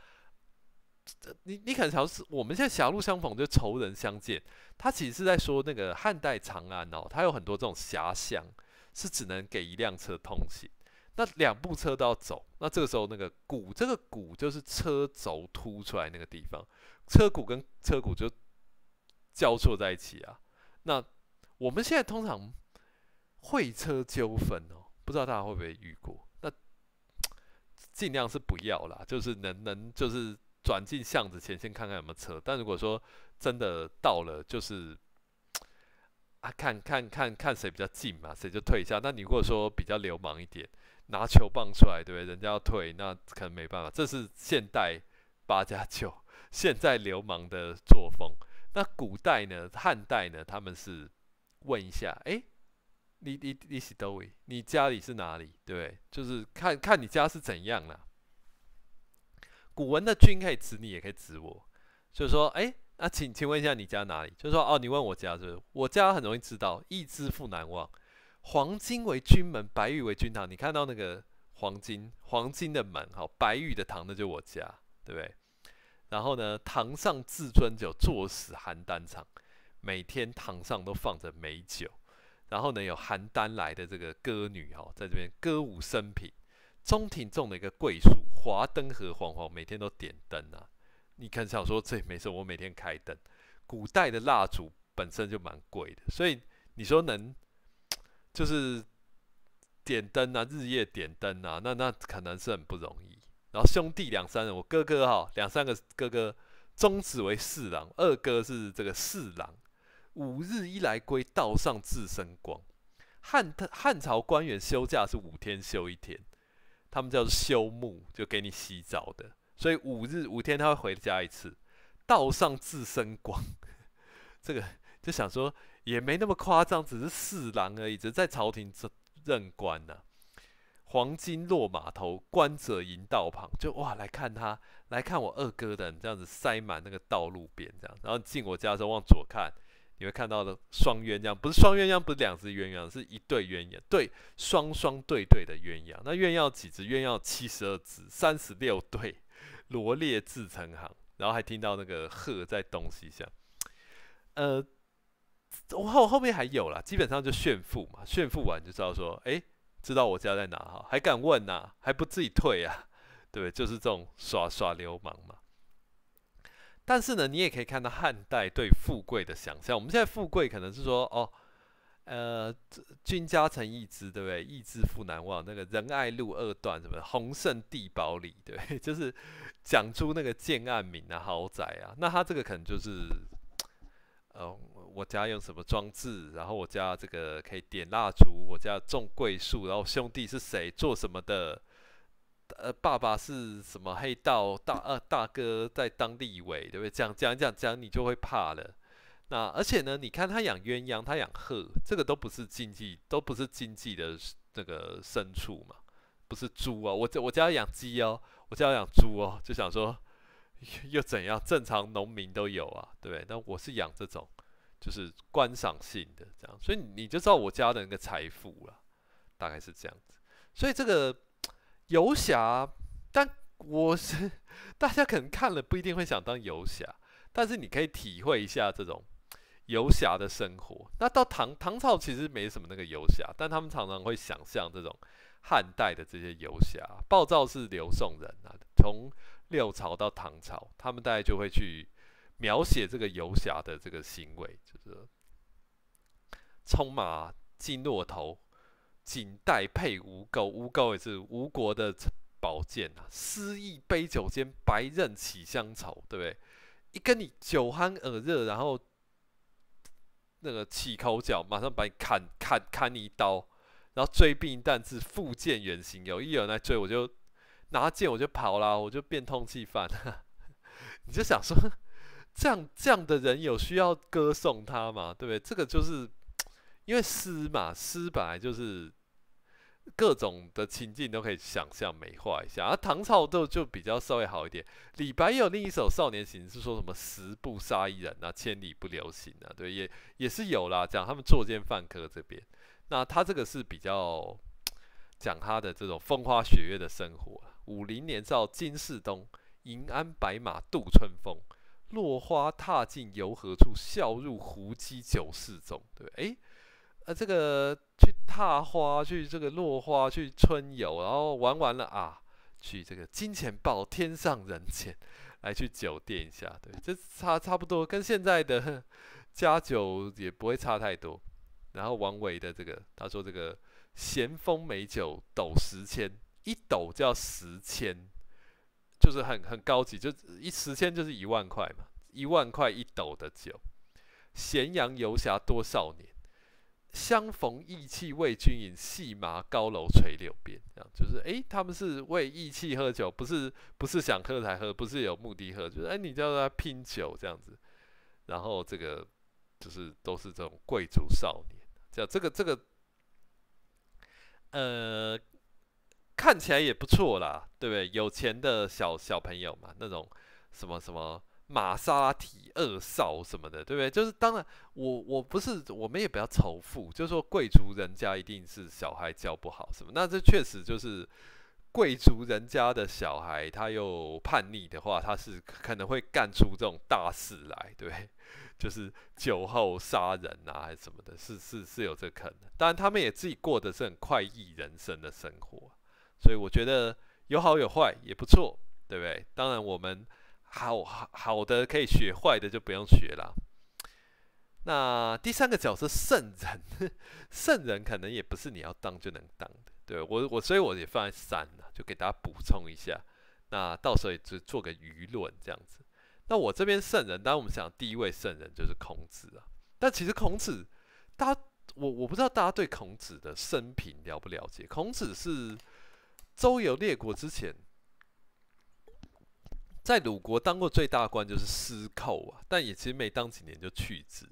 你你可能常是我们现在狭路相逢就仇人相见，他其实是在说那个汉代长安哦，他有很多这种狭巷是只能给一辆车通行。那两部车都要走，那这个时候那个鼓，这个鼓就是车轴凸出来那个地方，车骨跟车骨就交错在一起啊。那我们现在通常会车纠纷哦，不知道大家会不会遇过？那 尽量是不要啦，就是能能就是转进巷子前先看看有没有车。但如果说真的到了，就是啊看看看看谁比较近嘛，谁就退一下。那你如果说比较流氓一点。拿球棒出来，对不对？人家要退，那可能没办法。这是现代八加九，现在流氓的作风。那古代呢？汉代呢？他们是问一下，哎，你你你是都尉，你家里是哪里？对对？就是看看你家是怎样啦。古文的君可以指你，也可以指我，就是说，哎，那请请问一下你家哪里？就是说，哦，你问我家，是不是？我家很容易知道，一知父难忘。黄金为君门，白玉为君堂。你看到那个黄金黄金的门，哈，白玉的堂，那就我家，对不对？然后呢，堂上至尊酒，坐死邯郸场，每天堂上都放着美酒，然后呢，有邯郸来的这个歌女，哈，在这边歌舞升平。中庭种了一个桂树，华灯和黄黄，每天都点灯啊。你看小说，这没事，我每天开灯。古代的蜡烛本身就蛮贵的，所以你说能？就是点灯啊，日夜点灯啊，那那可能是很不容易。然后兄弟两三人，我哥哥哈，两三个哥哥，中子为侍郎，二哥是这个侍郎。五日一来归，道上自生光。汉汉朝官员休假是五天休一天，他们叫做休沐，就给你洗澡的。所以五日五天他会回家一次，道上自生光。这个就想说。也没那么夸张，只是侍郎而已，只在朝廷任任官呢。黄金落码头，官者迎道旁，就哇来看他，来看我二哥的，这样子塞满那个道路边，这样。然后进我家的时候往左看，你会看到的双鸳鸯，不是双鸳鸯，不是两只鸳鸯，是一对鸳鸯，对双双对对的鸳鸯。那鸳鸯几只？鸳鸯七十二只，三十六对罗列自成行。然后还听到那个鹤在东西向，呃。我后后面还有啦，基本上就炫富嘛，炫富完就知道说，哎，知道我家在哪哈，还敢问呐，还不自己退啊，对 不对？就是这种耍耍流氓嘛。但是呢，你也可以看到汉代对富贵的想象。我们现在富贵可能是说，哦，呃，君家成一枝，对不对？一枝富难忘。那个仁爱路二段什么鸿盛地堡里，对，就是讲出那个建案名啊，豪宅啊。那他这个可能就是，哦。我家用什么装置？然后我家这个可以点蜡烛，我家种桂树。然后兄弟是谁？做什么的？呃，爸爸是什么黑道大二大哥，在当地委，对不对？讲讲讲讲，你就会怕了。那而且呢，你看他养鸳鸯，他养鹤，这个都不是经济，都不是经济的那个牲畜嘛，不是猪啊。我我家养鸡哦，我家养猪哦，就想说 又怎样？正常农民都有啊，对不对？那我是养这种。就是观赏性的这样，所以你就知道我家的那个财富了，大概是这样子。所以这个游侠，但我是大家可能看了不一定会想当游侠，但是你可以体会一下这种游侠的生活。那到唐唐朝其实没什么那个游侠，但他们常常会想象这种汉代的这些游侠。暴躁是刘宋人啊，从六朝到唐朝，他们大概就会去。描写这个游侠的这个行为，就是充马金骆头，锦带配吴钩，吴钩也是吴国的宝剑啊。诗意杯酒间，白刃起乡愁，对不对？一跟你酒酣耳热，然后那个起口角，马上把你砍砍砍你一刀。然后追兵但至，复剑远行，有一有人来追，我就拿剑我就跑了，我就变通气犯。你就想说。这样这样的人有需要歌颂他吗？对不对？这个就是 因为诗嘛，诗本来就是各种的情境都可以想象美化一下。而、唐朝就就比较稍微好一点，李白有另一首《少年行》，是说什么“十步杀一人，啊千里不留行”啊，对，也也是有啦，讲他们作奸犯科这边。那他这个是比较 讲他的这种风花雪月的生活。五零年少金世东，银鞍白马度春风。落花踏尽游何处？笑入胡姬酒肆中。对，哎，呃，这个去踏花，去这个落花，去春游，然后玩完了啊，去这个金钱豹，天上人间，来去酒店一下，对，这差差不多跟现在的家酒也不会差太多。然后王维的这个，他说这个咸丰美酒斗十千，一斗就要十千。就是很很高级，就一时间就是一万块嘛，一万块一斗的酒。咸阳游侠多少年，相逢意气为君饮，戏马高楼垂柳边。这样就是，哎，他们是为意气喝酒，不是不是想喝才喝，不是有目的喝，就是哎，你叫他拼酒这样子。然后这个就是都是这种贵族少年，叫这个这个，呃。看起来也不错啦，对不对？有钱的小小朋友嘛，那种什么什么玛莎拉蒂二少什么的，对不对？就是当然，我我不是，我们也不要仇富，就说贵族人家一定是小孩教不好，什么，那这确实就是贵族人家的小孩，他又叛逆的话，他是可能会干出这种大事来，对，就是酒后杀人啊，还是什么的，是是是有这可能。当然，他们也自己过的是很快意人生的生活。所以我觉得有好有坏也不错，对不对？当然我们好好好的可以学，坏的就不用学了。那第三个角色圣人，圣人可能也不是你要当就能当的。对我我所以我也放在三了，就给大家补充一下。那到时候也就做个舆论这样子。那我这边圣人，当然我们想第一位圣人就是孔子啊。但其实孔子，大家我我不知道大家对孔子的生平了不了解？孔子是。周游列国之前，在鲁国当过最大官就是司寇啊，但也其实没当几年就去职，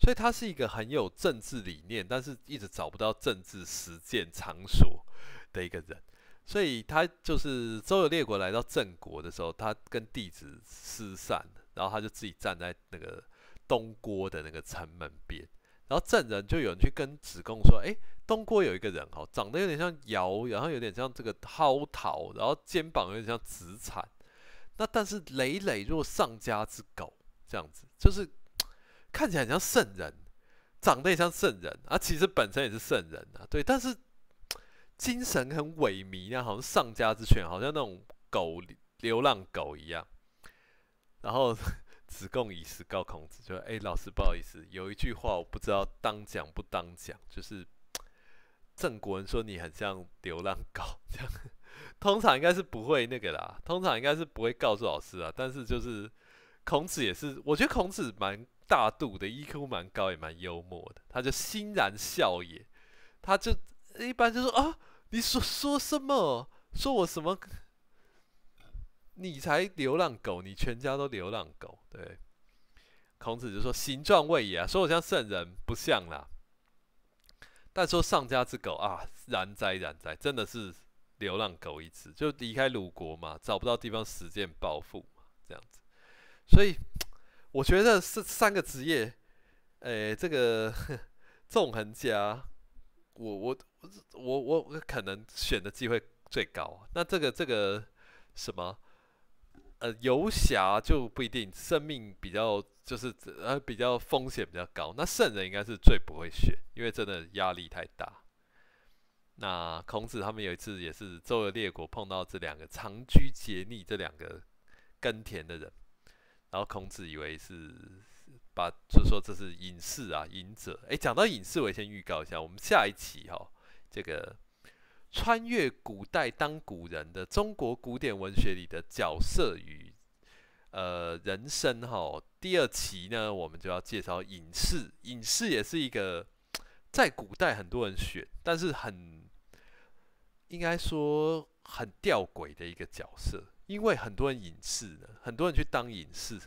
所以他是一个很有政治理念，但是一直找不到政治实践场所的一个人。所以他就是周游列国来到郑国的时候，他跟弟子失散，然后他就自己站在那个东郭的那个城门边。然后证人就有人去跟子贡说：“哎，东郭有一个人哦，长得有点像尧，然后有点像这个滔陶，然后肩膀有点像子产，那但是累累若丧家之狗，这样子，就是看起来很像圣人，长得也像圣人，啊，其实本身也是圣人啊，对，但是精神很萎靡，啊，好像丧家之犬，好像那种狗流浪狗一样，然后。”子贡以死告孔子，就说：“哎，老师，不好意思，有一句话我不知道当讲不当讲，就是郑国人说你很像流浪狗，这样 通常应该是不会那个啦，通常应该是不会告诉老师啊。但是就是孔子也是，我觉得孔子蛮大度的，EQ 蛮高，也蛮幽默的，他就欣然笑也，他就一般就说啊，你说说什么？说我什么？”你才流浪狗，你全家都流浪狗。对，孔子就说形状未也啊，所以我像圣人不像啦。但说上家之狗啊，然哉然哉，真的是流浪狗一只，就离开鲁国嘛，找不到地方实践复嘛，这样子。所以我觉得是三个职业，诶，这个 纵横家，我我我我我可能选的机会最高。那这个这个什么？呃，游侠就不一定，生命比较就是呃比较风险比较高。那圣人应该是最不会选，因为真的压力太大。那孔子他们有一次也是周游列国，碰到这两个长居结逆这两个耕田的人，然后孔子以为是把就说这是隐士啊，隐者。哎，讲到隐士，我先预告一下，我们下一期哈，这个。穿越古代当古人的中国古典文学里的角色与呃人生哈，第二期呢我们就要介绍隐士。隐士也是一个在古代很多人选，但是很应该说很吊诡的一个角色，因为很多人隐士呢，很多人去当隐士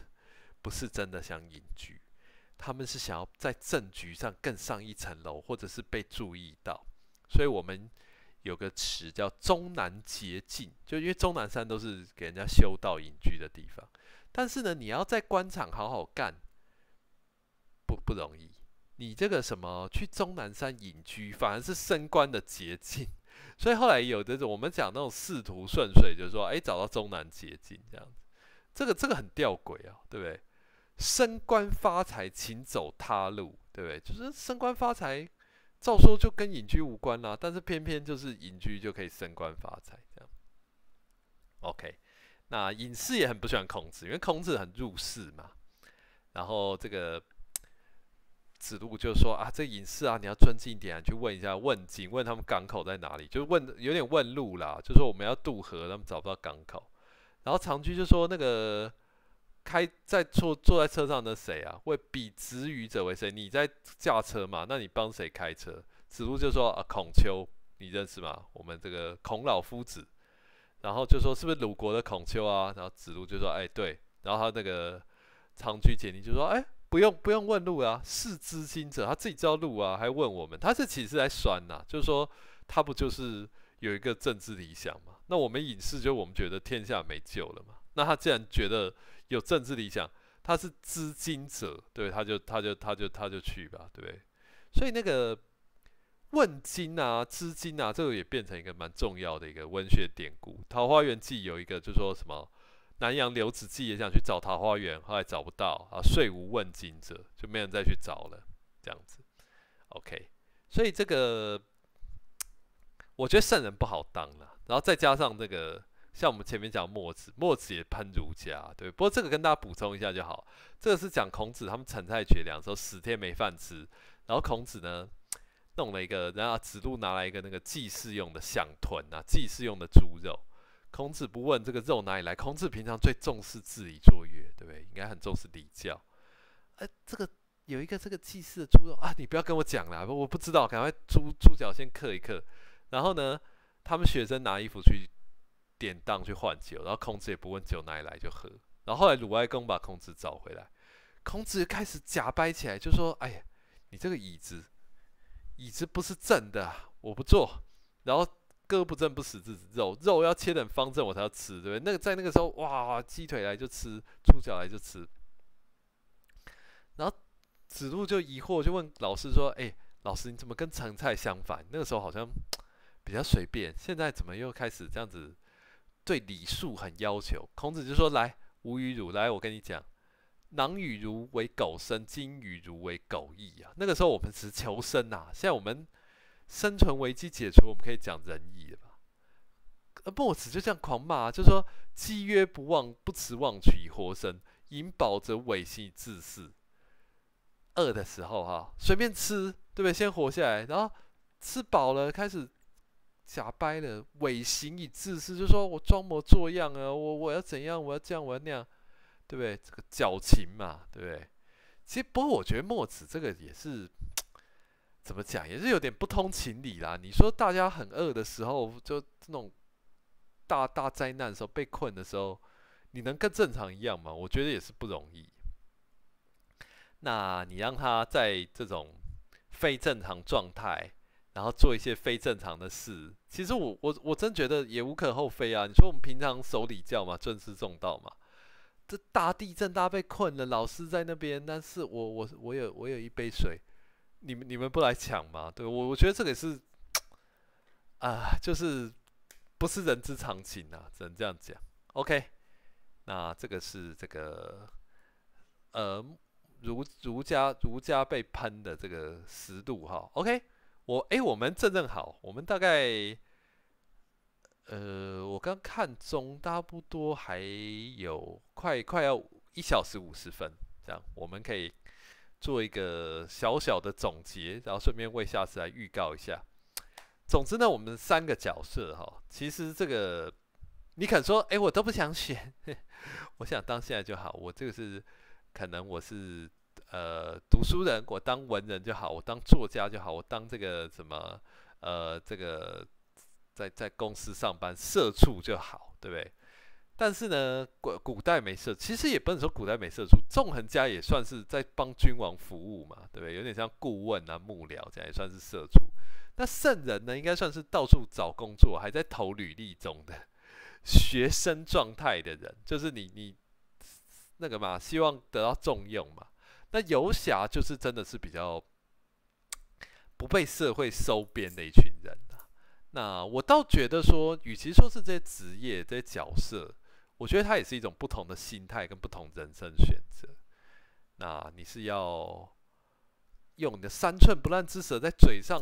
不是真的想隐居，他们是想要在政局上更上一层楼，或者是被注意到，所以我们。有个词叫“终南捷径”，就因为终南山都是给人家修道隐居的地方，但是呢，你要在官场好好干，不不容易。你这个什么去终南山隐居，反而是升官的捷径。所以后来有这种我们讲那种仕途顺遂，就是说：“哎，找到终南捷径这样。”这个这个很吊诡啊，对不对？升官发财，请走他路，对不对？就是升官发财。照说就跟隐居无关啦，但是偏偏就是隐居就可以升官发财这样。OK，那隐士也很不喜欢孔子，因为孔子很入世嘛。然后这个子路就说啊，这隐士啊，你要尊敬一点，去问一下问井问他们港口在哪里，就是问有点问路啦，就说我们要渡河，他们找不到港口。然后长居就说那个。开在坐坐在车上的谁啊？为彼执语者为谁？你在驾车嘛？那你帮谁开车？子路就说：“啊，孔丘，你认识吗？我们这个孔老夫子。”然后就说：“是不是鲁国的孔丘啊？”然后子路就说：“哎，对。”然后他那个长居简宁就说：“哎，不用不用问路啊，是知心者，他自己知道路啊，还问我们？他是其实来酸呐，就是说他不就是有一个政治理想嘛？那我们隐士就我们觉得天下没救了嘛？那他既然觉得……有政治理想，他是知金者，对他就他就他就他就去吧，对不对？所以那个问津啊，知金啊，这个也变成一个蛮重要的一个文学典故，《桃花源记》有一个就说什么“南阳刘子骥也想去找桃花源，后来找不到啊，遂无问津者，就没人再去找了，这样子。OK，所以这个我觉得圣人不好当了，然后再加上这个。像我们前面讲墨子，墨子也喷儒家，对。不过这个跟大家补充一下就好，这个是讲孔子他们惨菜绝粮时候十天没饭吃，然后孔子呢弄了一个，然后子路拿来一个那个祭祀用的象豚啊，祭祀用的猪肉。孔子不问这个肉哪里来，孔子平常最重视治理作乐，对不对？应该很重视礼教。哎，这个有一个这个祭祀的猪肉啊，你不要跟我讲啦，我我不知道，赶快猪猪脚先刻一刻，然后呢，他们学生拿衣服去。典当去换酒，然后孔子也不问酒哪里来就喝。然后后来鲁哀公把孔子找回来，孔子开始假掰起来，就说：“哎呀，你这个椅子，椅子不是正的，我不坐。然后，哥不正不食肉，肉要切的方正我才要吃，对不对？那个在那个时候，哇，鸡腿来就吃，猪脚来就吃。然后子路就疑惑，就问老师说：‘哎，老师你怎么跟成菜相反？那个时候好像比较随便，现在怎么又开始这样子？’对礼数很要求，孔子就说：“来，吾与汝来，我跟你讲，囊与汝为狗生，金与汝为狗义啊。那个时候我们只求生呐，现在我们生存危机解除，我们可以讲仁义了。”吧？墨子就这样狂骂，就说：“既约不忘，不辞忘取以活生，饮饱则委心自适。饿的时候哈，随便吃，对不对？先活下来，然后吃饱了开始。”假掰的伪行以自私，就说我装模作样啊，我我要怎样，我要这样，我要那样，对不对？这个矫情嘛，对不对？其实，不过我觉得墨子这个也是 怎么讲，也是有点不通情理啦。你说大家很饿的时候，就那种大大灾难的时候，被困的时候，你能跟正常一样吗？我觉得也是不容易。那你让他在这种非正常状态。然后做一些非正常的事，其实我我我真觉得也无可厚非啊。你说我们平常守礼教嘛，尊师重道嘛。这大地震，大家被困了，老师在那边，但是我我我有我有一杯水，你们你们不来抢吗？对我我觉得这个是啊，就是不是人之常情啊，只能这样讲。OK，那这个是这个呃儒儒家儒家被喷的这个十度哈。OK。我哎，我们正正好，我们大概，呃，我刚看钟，差不多还有快快要一小时五十分，这样我们可以做一个小小的总结，然后顺便为下次来预告一下。总之呢，我们三个角色哈，其实这个你肯说，哎，我都不想选，我想当现在就好。我这个是可能我是。呃，读书人，我当文人就好，我当作家就好，我当这个什么，呃，这个在在公司上班，社畜就好，对不对？但是呢，古古代没社，其实也不能说古代没社畜，纵横家也算是在帮君王服务嘛，对不对？有点像顾问啊、幕僚，这样也算是社畜。那圣人呢，应该算是到处找工作，还在投履历中的学生状态的人，就是你你那个嘛，希望得到重用嘛。那游侠就是真的是比较不被社会收编的一群人啊、那我倒觉得说，与其说是这些职业、这些角色，我觉得他也是一种不同的心态跟不同人生选择。那你是要用你的三寸不烂之舌在嘴上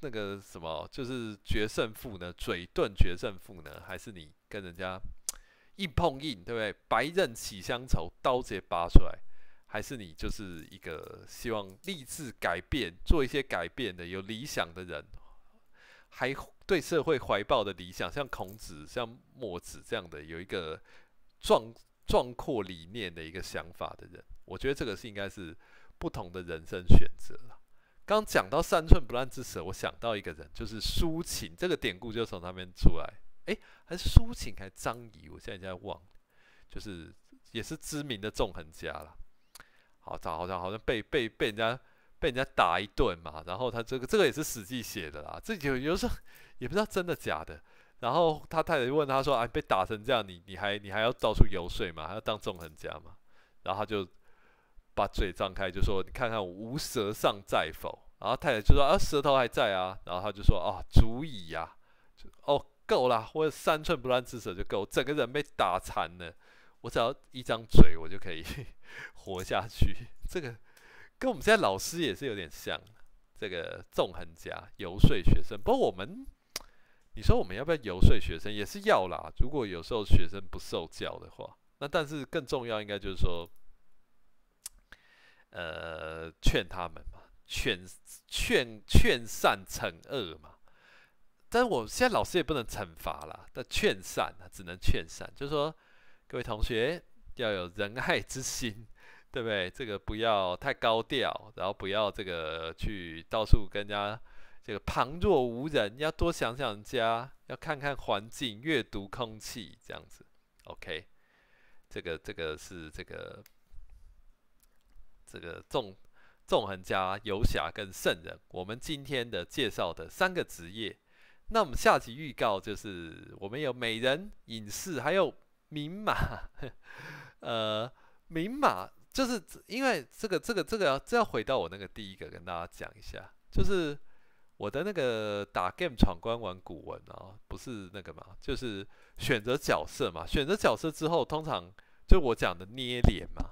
那个什么，就是决胜负呢？嘴遁决胜负呢？还是你跟人家 硬碰硬，对不对？白刃起乡愁，刀直接拔出来。还是你就是一个希望立志改变、做一些改变的有理想的人，还对社会怀抱的理想，像孔子、像墨子这样的，有一个壮壮阔理念的一个想法的人。我觉得这个是应该是不同的人生选择。刚讲到三寸不烂之舌，我想到一个人，就是苏秦，这个典故就从那边出来。诶，还是苏秦还是张仪？我现在在忘，就是也是知名的纵横家了。好，好像好像被被被人家被人家打一顿嘛，然后他这个这个也是史记写的啦，这有有时候也不知道真的假的。然后他太太问他说：“哎，被打成这样，你你还你还要到处游说吗？还要当纵横家吗？”然后他就把嘴张开就说：“你看看无舌尚在否？”然后太太就说：“啊，舌头还在啊。”然后他就说：“啊，足矣呀，哦，够了，我三寸不烂之舌就够，整个人被打残了。”我只要一张嘴，我就可以 活下去。这个跟我们现在老师也是有点像，这个纵横家游说学生。不过我们，你说我们要不要游说学生也是要啦。如果有时候学生不受教的话，那但是更重要应该就是说，呃，劝他们嘛，劝劝劝善惩恶嘛。但是我现在老师也不能惩罚了，但劝善啊，只能劝善，就是说。各位同学要有仁爱之心，对不对？这个不要太高调，然后不要这个去到处跟人家这个旁若无人，要多想想家，要看看环境，阅读空气，这样子。OK，这个这个是这个这个纵纵横家、游侠跟圣人。我们今天的介绍的三个职业，那我们下集预告就是我们有美人、隐士，还有。明码，呃，明码就是因为这个，这个，这个要这要回到我那个第一个跟大家讲一下，就是我的那个打 game 闯关玩古文啊，不是那个嘛，就是选择角色嘛，选择角色之后，通常就我讲的捏脸嘛，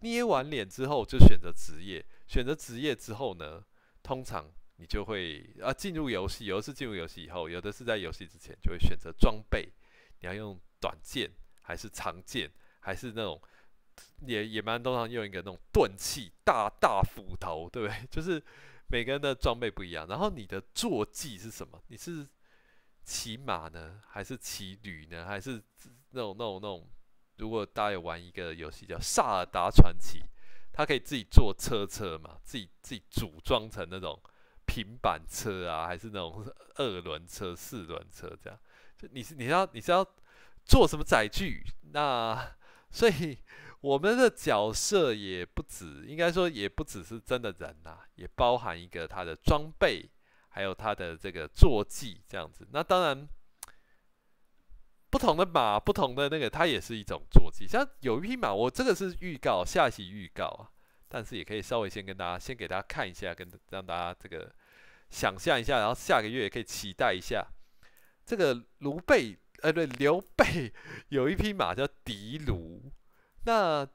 捏完脸之后就选择职业，选择职业之后呢，通常你就会啊进入游戏，有的是进入游戏以后，有的是在游戏之前就会选择装备，你要用短剑。还是长剑，还是那种野也蛮，通常用一个那种钝器，大大斧头，对不对？就是每个人的装备不一样。然后你的坐骑是什么？你是骑马呢，还是骑驴呢？还是那种那种那种？如果大家有玩一个游戏叫《萨尔达传奇》，它可以自己坐车车嘛，自己自己组装成那种平板车啊，还是那种 二轮车、四轮车这样？就你是你要，你是要。做什么载具？那 所以我们的角色也不止，应该说也不只是真的人呐，也包含一个他的装备，还有他的这个坐骑这样子。那当然，不同的马，不同的那个，它也是一种坐骑。像有一匹马，我这个是预告，下期预告啊，但是也可以稍微先跟大家，先给大家看一下，跟让大家这个想象一下，然后下个月也可以期待一下这个卢贝。哎，对，刘备 有一匹马叫的卢。那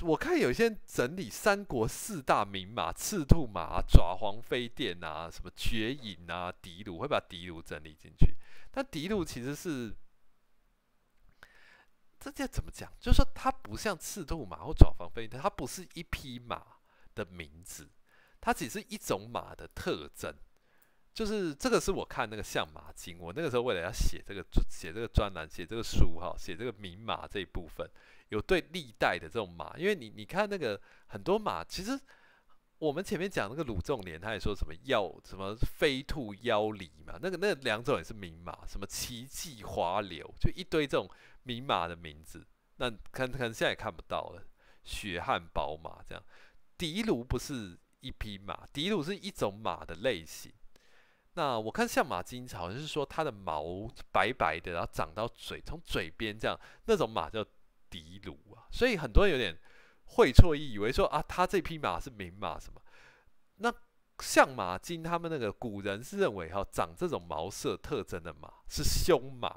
我看有些人整理三国四大名马，赤兔马、爪黄飞电啊，什么绝影啊，的卢会把的卢整理进去。但的卢其实是，这叫怎么讲？就是说，它不像赤兔马或爪黄飞电，它不是一匹马的名字，它只是一种马的特征。就是这个，是我看那个相马经。我那个时候为了要写这个、写这个专栏、写这个书哈，写这个名马这一部分，有对历代的这种马，因为你你看那个很多马，其实我们前面讲那个鲁仲连，他也说什么妖什么飞兔妖狸嘛，那个那两种也是名马，什么奇迹华流，就一堆这种名马的名字。那看看现在也看不到了，血汗宝马这样，的卢不是一匹马，的卢是一种马的类型。那我看象马金草，就是说它的毛白白的，然后长到嘴，从嘴边这样，那种马叫迪鲁啊，所以很多人有点会错意，以为说啊，他这匹马是名马什么？那象马金他们那个古人是认为哈，长这种毛色特征的马是凶马。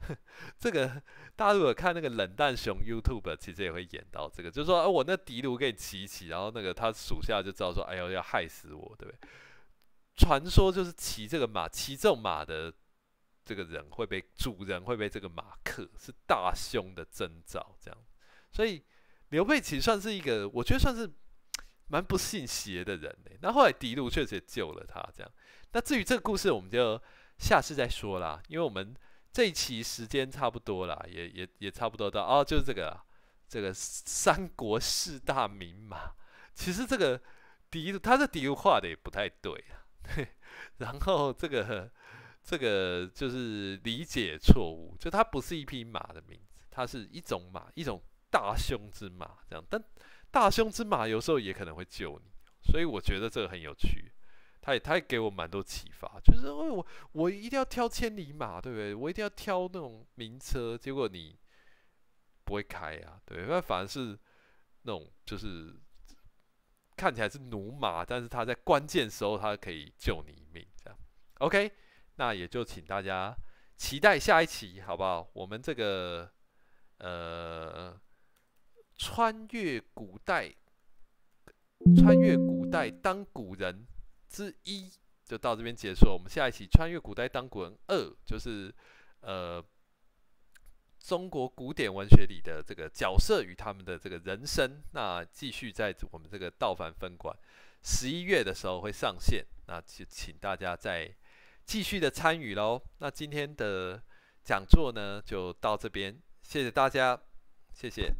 这个大家如果看那个冷淡熊 YouTube，其实也会演到这个，就是说，哎，我那迪卢给你骑骑，然后那个他属下就知道说，哎呦，要害死我，对不对？传说就是骑这个马，骑这马的这个人会被主人会被这个马克是大凶的征兆，这样。所以刘备其实算是一个，我觉得算是蛮不信邪的人呢。那后来狄路确实救了他，这样。那至于这个故事，我们就下次再说啦，因为我们这一期时间差不多啦，也也也差不多到哦，就是这个，这个三国四大名马，其实这个狄路，他的狄路画的也不太对。对，然后这个这个就是理解错误，就它不是一匹马的名字，它是一种马，一种大凶之马这样。但大凶之马有时候也可能会救你，所以我觉得这个很有趣，他也他也给我蛮多启发，就是因为我我一定要挑千里马，对不对？我一定要挑那种名车，结果你不会开啊，对，那凡是那种就是。看起来是驽马，但是他在关键时候他可以救你一命，这样。OK，那也就请大家期待下一期，好不好？我们这个呃，穿越古代，穿越古代当古人之一，就到这边结束。我们下一期《穿越古代当古人二》，就是呃。中国古典文学里的这个角色与他们的这个人生，那继续在我们这个道凡分馆十一月的时候会上线，那就请大家再继续的参与喽。那今天的讲座呢，就到这边，谢谢大家，谢谢。